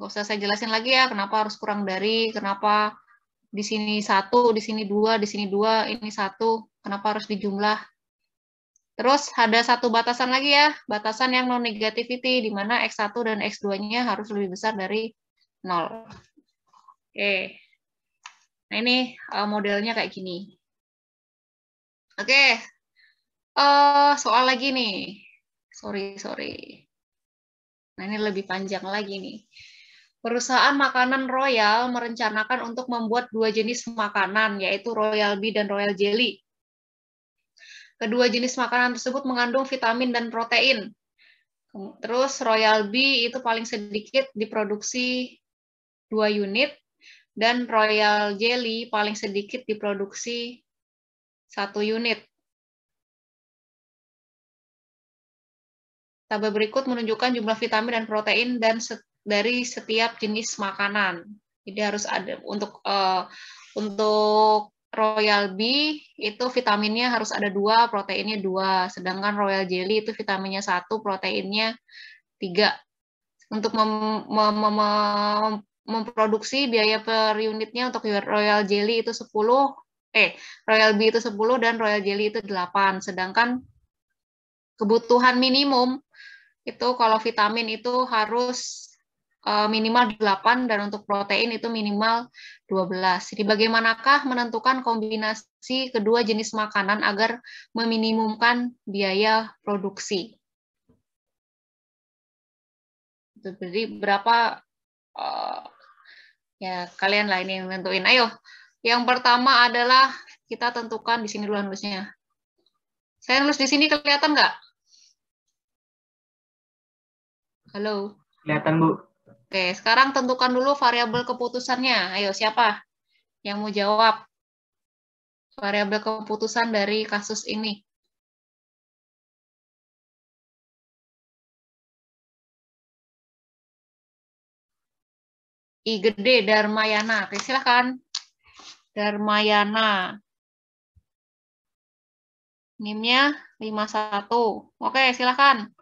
nggak usah saya jelasin lagi ya kenapa harus kurang dari, kenapa di sini satu, di sini dua, di sini dua, ini satu, kenapa harus dijumlah. Terus ada satu batasan lagi ya, batasan yang non negativity, di mana X1 dan X2-nya harus lebih besar dari 0. Oke, nah ini eh, modelnya kayak gini. Oke, uh, soal lagi nih. Sorry, sorry. Nah ini lebih panjang lagi nih. Perusahaan makanan Royal merencanakan untuk membuat dua jenis makanan, yaitu Royal B dan Royal Jelly. Kedua jenis makanan tersebut mengandung vitamin dan protein. Terus Royal B itu paling sedikit diproduksi dua unit, dan Royal Jelly paling sedikit diproduksi satu unit. Tabel berikut menunjukkan jumlah vitamin dan protein dan dari setiap jenis makanan. Jadi harus ada untuk uh, untuk Royal B itu vitaminnya harus ada dua, proteinnya dua. Sedangkan Royal Jelly itu vitaminnya satu, proteinnya tiga. Untuk mem mem mem memproduksi biaya per unitnya untuk Royal Jelly itu sepuluh, eh Royal B itu sepuluh dan Royal Jelly itu delapan. Sedangkan kebutuhan minimum itu kalau vitamin itu harus Eh, minimal 8 dan untuk protein itu minimal 12. Jadi bagaimanakah menentukan kombinasi kedua jenis makanan agar meminimumkan biaya produksi? Jadi berapa eh, ya kalian lah ini yang tentuin. Ayo, yang pertama adalah kita tentukan di sini dulu nulisnya. Saya nulis di sini kelihatan nggak? Halo. Kelihatan Bu. Oke, sekarang tentukan dulu variabel keputusannya. Ayo, siapa yang mau jawab? Variabel keputusan dari kasus ini. I gede Darmayana. Oke, silakan. Darmayana. NIM-nya 51. Oke, silakan.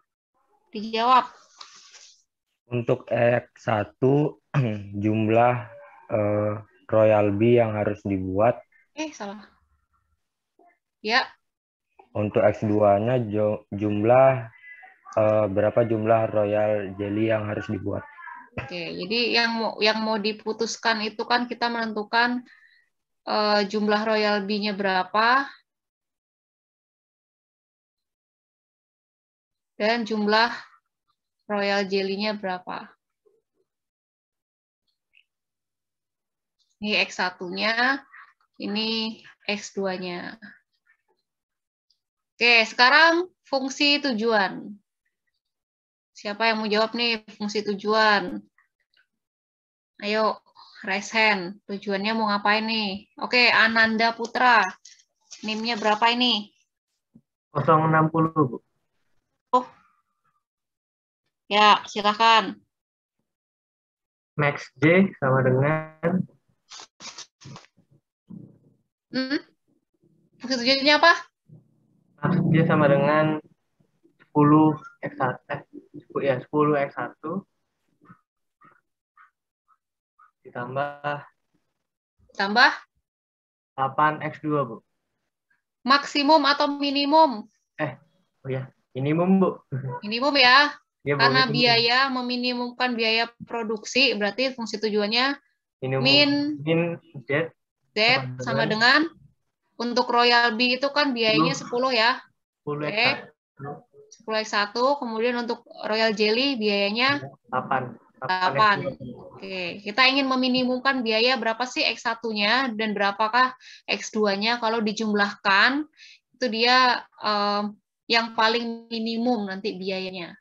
Dijawab. Untuk X1 jumlah uh, royal B yang harus dibuat. Eh, salah. Ya. Untuk X2-nya jumlah uh, berapa jumlah royal jelly yang harus dibuat? Oke, jadi yang mau yang mau diputuskan itu kan kita menentukan uh, jumlah royal B-nya berapa dan jumlah royal jelly-nya berapa. Ini X1-nya, ini X2-nya. Oke, sekarang fungsi tujuan. Siapa yang mau jawab nih fungsi tujuan? Ayo, raise hand. Tujuannya mau ngapain nih? Oke, Ananda Putra. NIM-nya berapa ini? 060, Bu. Ya, silakan. Max J sama dengan Hmm? Maksudnya apa? Max J sama dengan 10 X1 eh, ya 10 X1 ditambah ditambah 8 X2, Bu. Maksimum atau minimum? Eh, oh ya, minimum, Bu. Minimum ya. Ya, Karena boleh biaya meminimumkan biaya produksi, berarti fungsi tujuannya Minimum, min, min Z, Z sama dengan, dengan untuk royal B itu kan biayanya 10 ya. 10 X1. 10 X1, kemudian untuk royal jelly biayanya 8. 8. 8. Oke, kita ingin meminimumkan biaya berapa sih X1-nya dan berapakah X2-nya kalau dijumlahkan itu dia um, yang paling minimum nanti biayanya.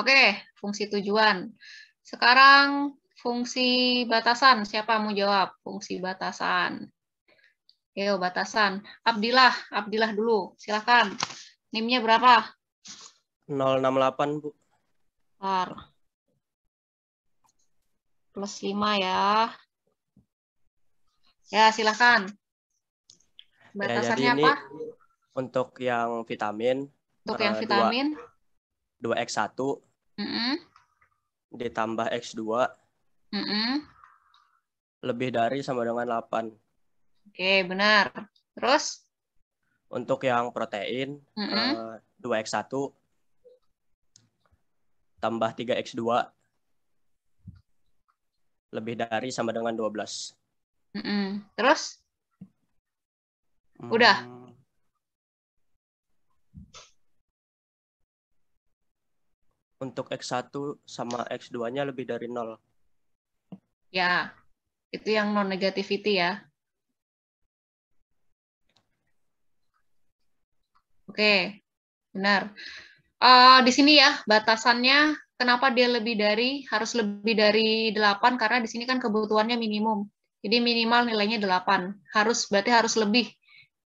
Oke fungsi tujuan. Sekarang fungsi batasan. Siapa mau jawab? Fungsi batasan. Yo, batasan. Abdillah, Abdillah dulu. Silakan. Nimnya berapa? 068, Bu. Bentar. Plus 5 ya. Ya, silakan. Ya, Batasannya ya, apa? Untuk yang vitamin. Untuk yang eh, vitamin? Dua 2x1 mm -hmm. ditambah x2 mm -hmm. lebih dari sama dengan 8. Oke, benar. Terus? Untuk yang protein, mm -hmm. uh, 2x1 tambah 3x2 lebih dari sama dengan 12. Mm -hmm. Terus? Udah? Hmm. untuk X1 sama X2-nya lebih dari nol. Ya, itu yang non-negativity ya. Oke, benar. Uh, di sini ya, batasannya kenapa dia lebih dari, harus lebih dari 8, karena di sini kan kebutuhannya minimum. Jadi minimal nilainya 8. Harus berarti harus lebih.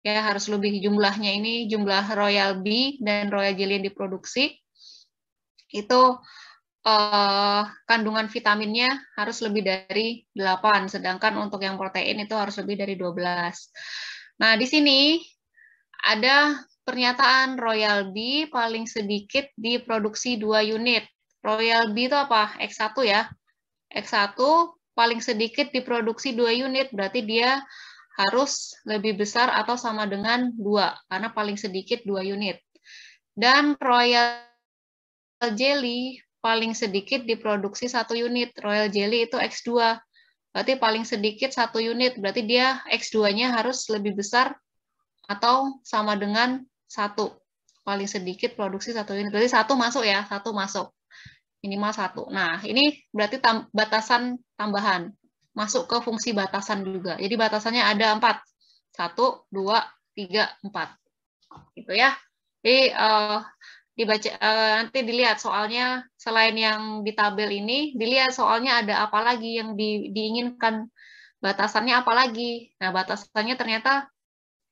Ya, harus lebih jumlahnya ini jumlah royal B dan royal jelly yang diproduksi itu uh, kandungan vitaminnya harus lebih dari 8, sedangkan untuk yang protein itu harus lebih dari 12. Nah, di sini ada pernyataan Royal B paling sedikit diproduksi 2 unit. Royal B itu apa? X1 ya. X1 paling sedikit diproduksi 2 unit, berarti dia harus lebih besar atau sama dengan 2, karena paling sedikit 2 unit. Dan Royal Royal jelly paling sedikit diproduksi satu unit. Royal jelly itu X2. Berarti paling sedikit satu unit. Berarti dia X2-nya harus lebih besar atau sama dengan satu. Paling sedikit produksi satu unit. Berarti satu masuk ya, satu masuk. Minimal satu. Nah, ini berarti tam batasan tambahan. Masuk ke fungsi batasan juga. Jadi batasannya ada empat. Satu, dua, tiga, empat. Gitu ya. Jadi uh, dibaca uh, nanti dilihat soalnya selain yang di tabel ini dilihat soalnya ada apa lagi yang di, diinginkan batasannya apa lagi nah batasannya ternyata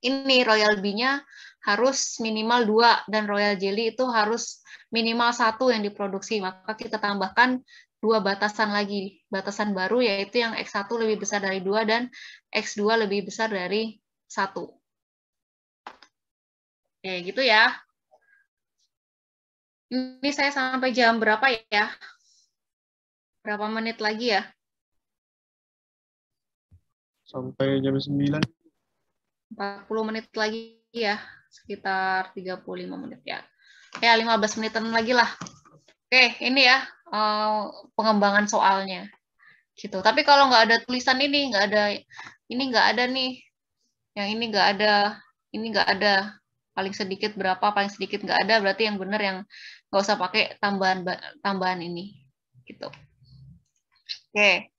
ini royal B-nya harus minimal dua dan royal jelly itu harus minimal satu yang diproduksi maka kita tambahkan dua batasan lagi batasan baru yaitu yang x1 lebih besar dari dua dan x2 lebih besar dari satu Oke, gitu ya. Ini saya sampai jam berapa ya? Berapa menit lagi ya? Sampai jam 9. 40 menit lagi ya, sekitar 35 menit ya. Ya, 15 menitan lagi lah. Oke, ini ya eh, pengembangan soalnya. Gitu. Tapi kalau nggak ada tulisan ini, nggak ada ini nggak ada nih. Yang ini nggak ada, ini nggak ada paling sedikit berapa paling sedikit nggak ada berarti yang benar yang nggak usah pakai tambahan tambahan ini gitu oke okay.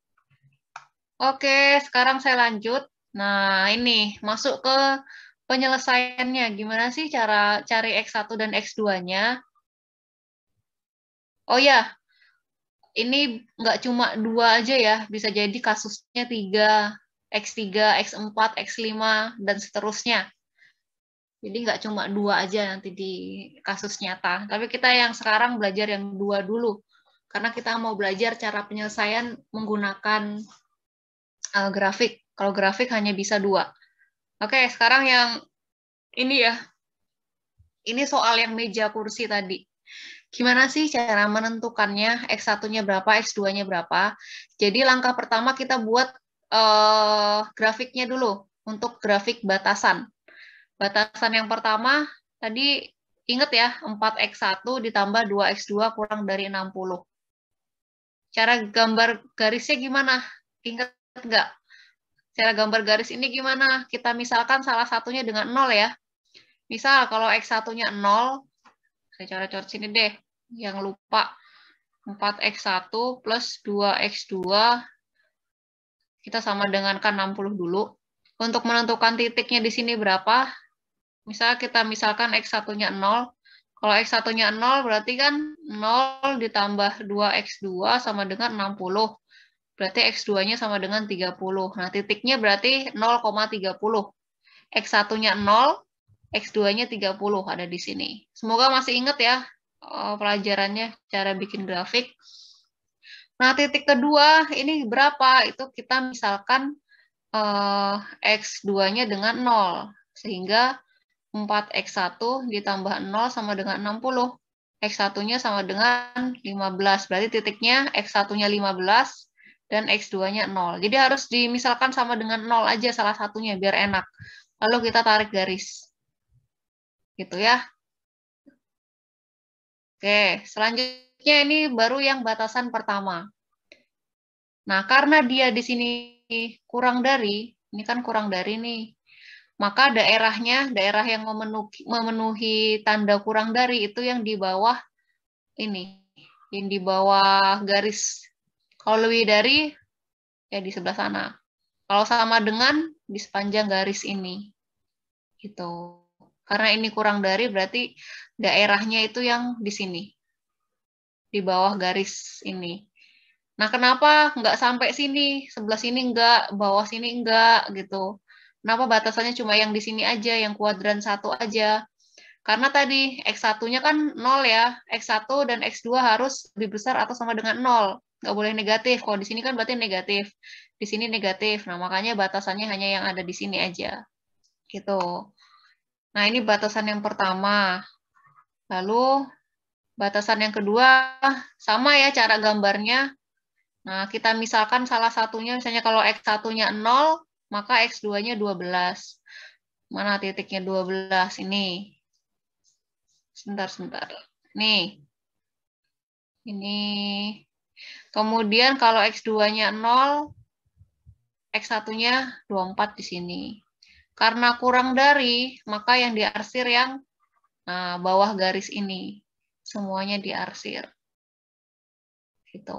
oke okay, sekarang saya lanjut nah ini masuk ke penyelesaiannya gimana sih cara cari x1 dan x2 nya oh ya ini nggak cuma dua aja ya bisa jadi kasusnya tiga x3 x4 x5 dan seterusnya jadi nggak cuma dua aja nanti di kasus nyata, tapi kita yang sekarang belajar yang dua dulu, karena kita mau belajar cara penyelesaian menggunakan uh, grafik. Kalau grafik hanya bisa dua. Oke, sekarang yang ini ya, ini soal yang meja kursi tadi. Gimana sih cara menentukannya X1-nya berapa, X2-nya berapa? Jadi langkah pertama kita buat uh, grafiknya dulu untuk grafik batasan. Batasan yang pertama tadi ingat ya, 4x1 ditambah 2x2 kurang dari 60. Cara gambar garisnya gimana? Ingat nggak? Cara gambar garis ini gimana? Kita misalkan salah satunya dengan 0 ya. Misal kalau x1-nya 0, saya cara coret sini deh, yang lupa. 4x1 plus 2x2 kita sama dengankan 60 dulu. Untuk menentukan titiknya di sini berapa, misalnya kita misalkan x 1 0, kalau x 1 0 berarti kan 0 ditambah 2X2 sama dengan 60. Berarti X2-nya sama dengan 30. Nah, titiknya berarti 0,30. x 1 0, X2-nya 30 ada di sini. Semoga masih ingat ya eh, pelajarannya cara bikin grafik. Nah, titik kedua ini berapa? Itu kita misalkan eh, X2-nya dengan 0. Sehingga 4X1 ditambah 0 sama dengan 60. X1-nya sama dengan 15. Berarti titiknya X1-nya 15 dan X2-nya 0. Jadi harus dimisalkan sama dengan 0 aja salah satunya biar enak. Lalu kita tarik garis. Gitu ya. Oke, selanjutnya ini baru yang batasan pertama. Nah, karena dia di sini kurang dari, ini kan kurang dari nih maka daerahnya daerah yang memenuhi, memenuhi tanda kurang dari itu yang di bawah ini yang di bawah garis kalau lebih dari ya di sebelah sana kalau sama dengan di sepanjang garis ini gitu karena ini kurang dari berarti daerahnya itu yang di sini di bawah garis ini nah kenapa nggak sampai sini sebelah sini nggak bawah sini nggak gitu Kenapa batasannya cuma yang di sini aja, yang kuadran satu aja? Karena tadi X1-nya kan 0 ya, X1 dan X2 harus lebih besar atau sama dengan 0. Nggak boleh negatif, kalau di sini kan berarti negatif. Di sini negatif, nah makanya batasannya hanya yang ada di sini aja. Gitu. Nah ini batasan yang pertama. Lalu batasan yang kedua, sama ya cara gambarnya. Nah kita misalkan salah satunya, misalnya kalau X1-nya 0, maka X2-nya 12. Mana titiknya 12 ini? Sebentar, sebentar. Nih. Ini. Kemudian kalau X2-nya 0, X1-nya 24 di sini. Karena kurang dari, maka yang diarsir yang nah, bawah garis ini. Semuanya diarsir. Gitu.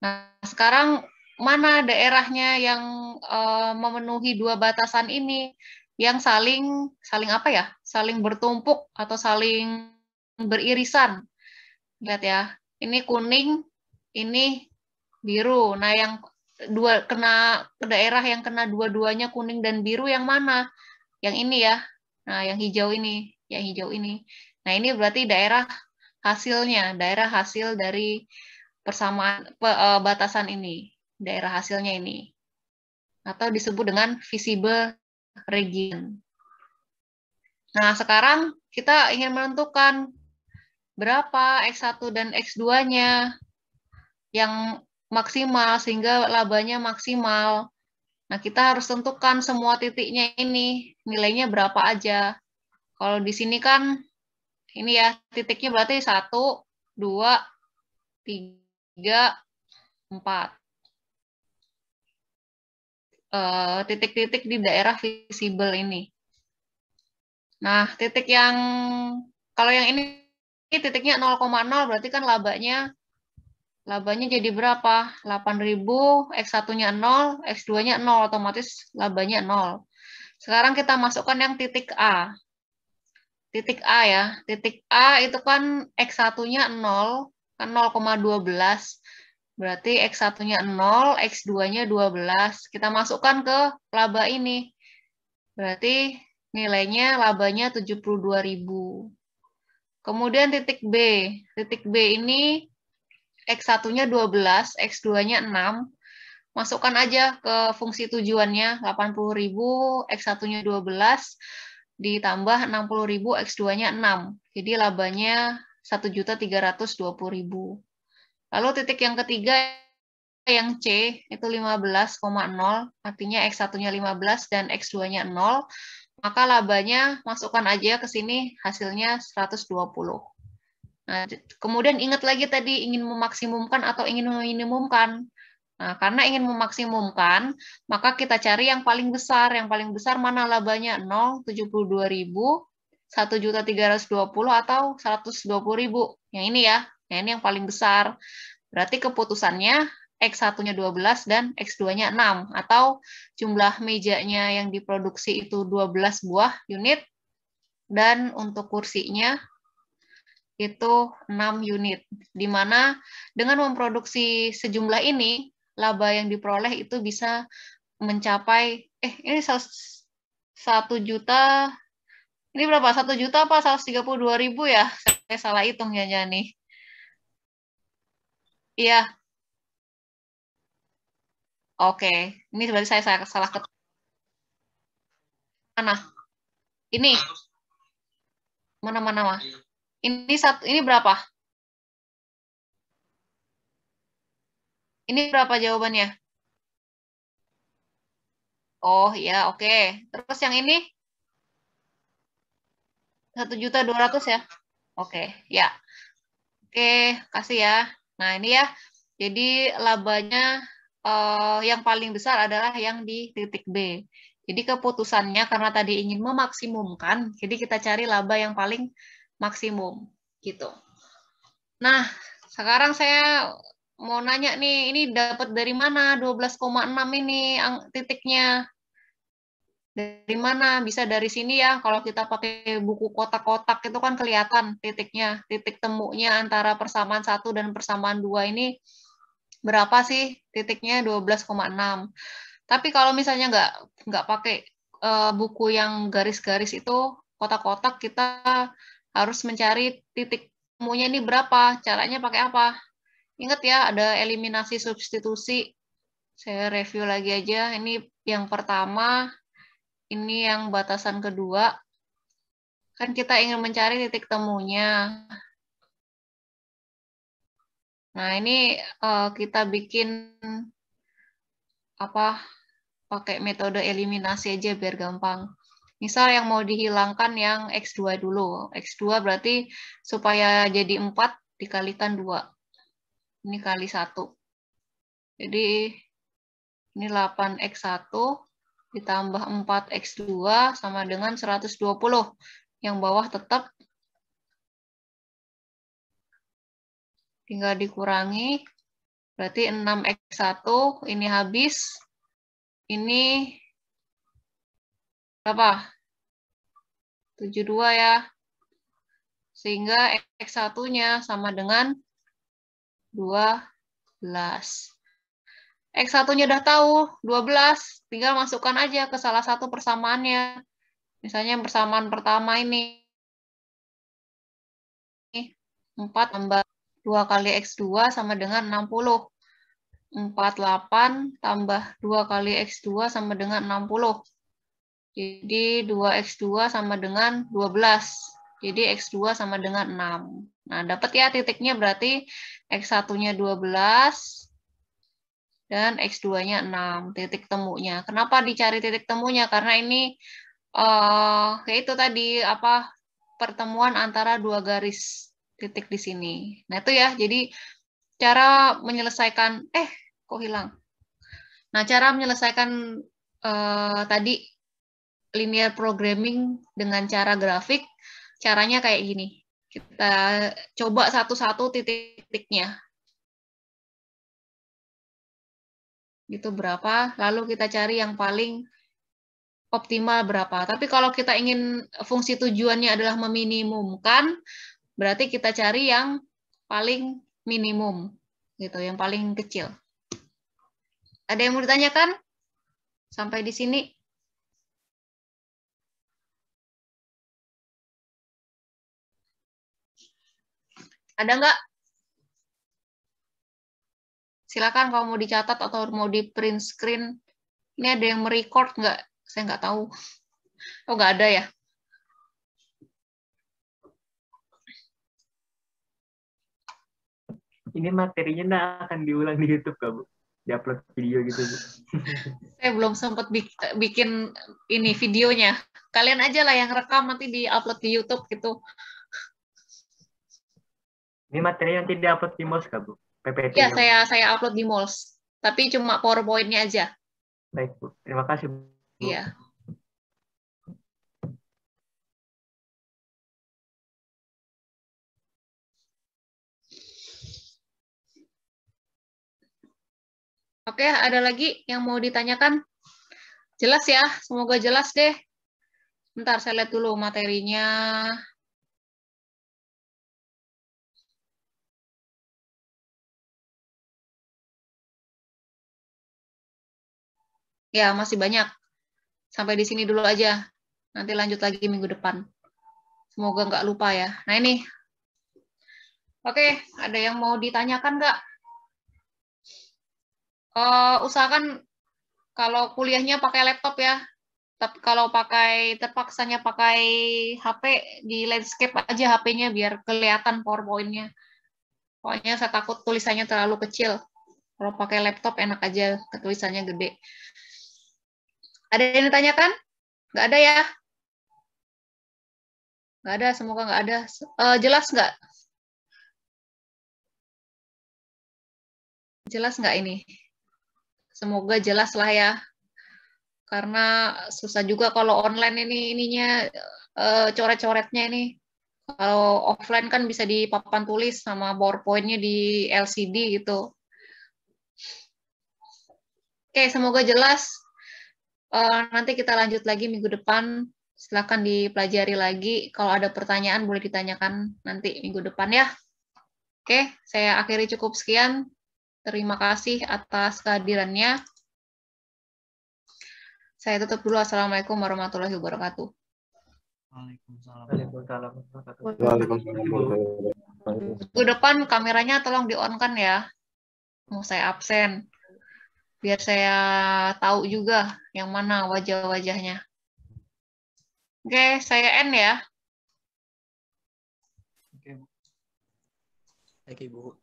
Nah, sekarang mana daerahnya yang uh, memenuhi dua batasan ini yang saling saling apa ya saling bertumpuk atau saling beririsan lihat ya ini kuning ini biru nah yang dua kena daerah yang kena dua-duanya kuning dan biru yang mana yang ini ya nah yang hijau ini yang hijau ini nah ini berarti daerah hasilnya daerah hasil dari persamaan pe, uh, batasan ini daerah hasilnya ini atau disebut dengan visible region. Nah, sekarang kita ingin menentukan berapa X1 dan X2-nya yang maksimal sehingga labanya maksimal. Nah, kita harus tentukan semua titiknya ini nilainya berapa aja. Kalau di sini kan ini ya titiknya berarti 1 2 3 4. Eh, titik-titik di daerah visible ini. Nah, titik yang kalau yang ini, ini titiknya 0,0 berarti kan labanya labanya jadi berapa? 8.000, X1-nya 0, X2-nya 0, otomatis labanya 0. Sekarang kita masukkan yang titik A. Titik A ya, titik A itu kan X1-nya 0, kan 0,12. Berarti X1-nya 0, X2-nya 12. Kita masukkan ke laba ini. Berarti nilainya labanya 72.000. Kemudian titik B. Titik B ini X1-nya 12, X2-nya 6. Masukkan aja ke fungsi tujuannya 80.000, X1-nya 12, ditambah 60.000, X2-nya 6. Jadi labanya 1.320.000. Lalu titik yang ketiga yang C itu 15,0 artinya X1-nya 15 dan X2-nya 0 maka labanya masukkan aja ke sini hasilnya 120. Nah, kemudian ingat lagi tadi ingin memaksimumkan atau ingin meminimumkan. Nah, karena ingin memaksimumkan, maka kita cari yang paling besar. Yang paling besar mana labanya? 0, 72.000, puluh atau ribu, Yang ini ya, Ya, ini yang paling besar. Berarti keputusannya X1-nya 12 dan X2-nya 6. Atau jumlah mejanya yang diproduksi itu 12 buah unit. Dan untuk kursinya itu 6 unit. Di mana dengan memproduksi sejumlah ini, laba yang diperoleh itu bisa mencapai, eh ini 1 juta, ini berapa? 1 juta apa 132 ribu ya? Saya salah hitung ya, nih Iya. Oke, ini berarti saya saya salah ketik. Mana? Ini. Mana mana mah? Ini satu ini berapa? Ini berapa jawabannya? Oh ya, oke. Terus yang ini? Satu juta dua ratus ya? Oke, ya. Oke, kasih ya. Nah, ini ya. Jadi labanya uh, yang paling besar adalah yang di titik B. Jadi keputusannya karena tadi ingin memaksimumkan, jadi kita cari laba yang paling maksimum gitu. Nah, sekarang saya mau nanya nih, ini dapat dari mana 12,6 ini titiknya? dari mana bisa dari sini ya kalau kita pakai buku kotak-kotak itu kan kelihatan titiknya titik temunya antara persamaan satu dan persamaan dua ini berapa sih titiknya 12,6 tapi kalau misalnya nggak nggak pakai e, buku yang garis-garis itu kotak-kotak kita harus mencari titik temunya ini berapa caranya pakai apa ingat ya ada eliminasi substitusi saya review lagi aja ini yang pertama ini yang batasan kedua. Kan kita ingin mencari titik temunya. Nah, ini uh, kita bikin apa pakai metode eliminasi aja biar gampang. Misal yang mau dihilangkan yang X2 dulu. X2 berarti supaya jadi 4 dikalikan 2. Ini kali 1. Jadi ini 8X1 ditambah 4X2 sama dengan 120. Yang bawah tetap tinggal dikurangi. Berarti 6X1 ini habis. Ini berapa? 72 ya. Sehingga X1-nya sama dengan 12. X1-nya udah tahu, 12, tinggal masukkan aja ke salah satu persamaannya. Misalnya persamaan pertama ini. 4 tambah 2 kali X2 sama dengan 60. 48 tambah 2 kali X2 sama dengan 60. Jadi 2X2 sama dengan 12. Jadi X2 sama dengan 6. Nah, dapat ya titiknya berarti X1-nya 12, dan X2-nya 6, titik temunya. Kenapa dicari titik temunya? Karena ini uh, itu tadi apa pertemuan antara dua garis titik di sini. Nah, itu ya. Jadi cara menyelesaikan eh kok hilang. Nah, cara menyelesaikan uh, tadi linear programming dengan cara grafik caranya kayak gini. Kita coba satu-satu titik-titiknya. gitu berapa, lalu kita cari yang paling optimal berapa. Tapi kalau kita ingin fungsi tujuannya adalah meminimumkan, berarti kita cari yang paling minimum gitu, yang paling kecil. Ada yang mau ditanyakan? Sampai di sini. Ada nggak Silakan kalau mau dicatat atau mau di print screen. Ini ada yang merecord nggak? Saya nggak tahu. Oh, nggak ada ya? Ini materinya nah akan diulang di YouTube, Kak, Bu? Diupload video gitu, Bu. Saya belum sempat bikin ini videonya. Kalian aja lah yang rekam nanti di-upload di YouTube gitu. Ini materinya nanti di-upload di MOS, Kak, Bu? PPT. Iya, saya saya upload di Mols, tapi cuma PowerPoint-nya aja. Baik, Bu. Terima kasih, Bu. Iya. Oke, ada lagi yang mau ditanyakan? Jelas ya, semoga jelas deh. Ntar saya lihat dulu materinya. Ya, masih banyak. Sampai di sini dulu aja. Nanti lanjut lagi minggu depan. Semoga nggak lupa ya. Nah ini. Oke, ada yang mau ditanyakan nggak? Uh, usahakan kalau kuliahnya pakai laptop ya. Tapi kalau pakai terpaksanya pakai HP di landscape aja HP-nya biar kelihatan PowerPoint-nya. Pokoknya saya takut tulisannya terlalu kecil. Kalau pakai laptop enak aja tulisannya gede. Ada yang ditanyakan? Nggak ada ya? Nggak ada, semoga nggak ada. Uh, jelas nggak? Jelas nggak ini? Semoga jelas lah ya. Karena susah juga kalau online ini ininya uh, coret-coretnya ini. Kalau offline kan bisa di papan tulis sama powerpointnya di LCD gitu. Oke, semoga jelas. Uh, nanti kita lanjut lagi minggu depan. Silahkan dipelajari lagi. Kalau ada pertanyaan boleh ditanyakan nanti minggu depan ya. Oke, saya akhiri cukup sekian. Terima kasih atas kehadirannya. Saya tutup dulu. Assalamualaikum warahmatullahi wabarakatuh. Waalaikumsalam. Waalaikumsalam. Waalaikumsalam. Minggu depan kameranya tolong di on kan ya. Mau saya absen biar saya tahu juga yang mana wajah-wajahnya. Oke, saya end ya. Oke, Bu. Oke, Bu.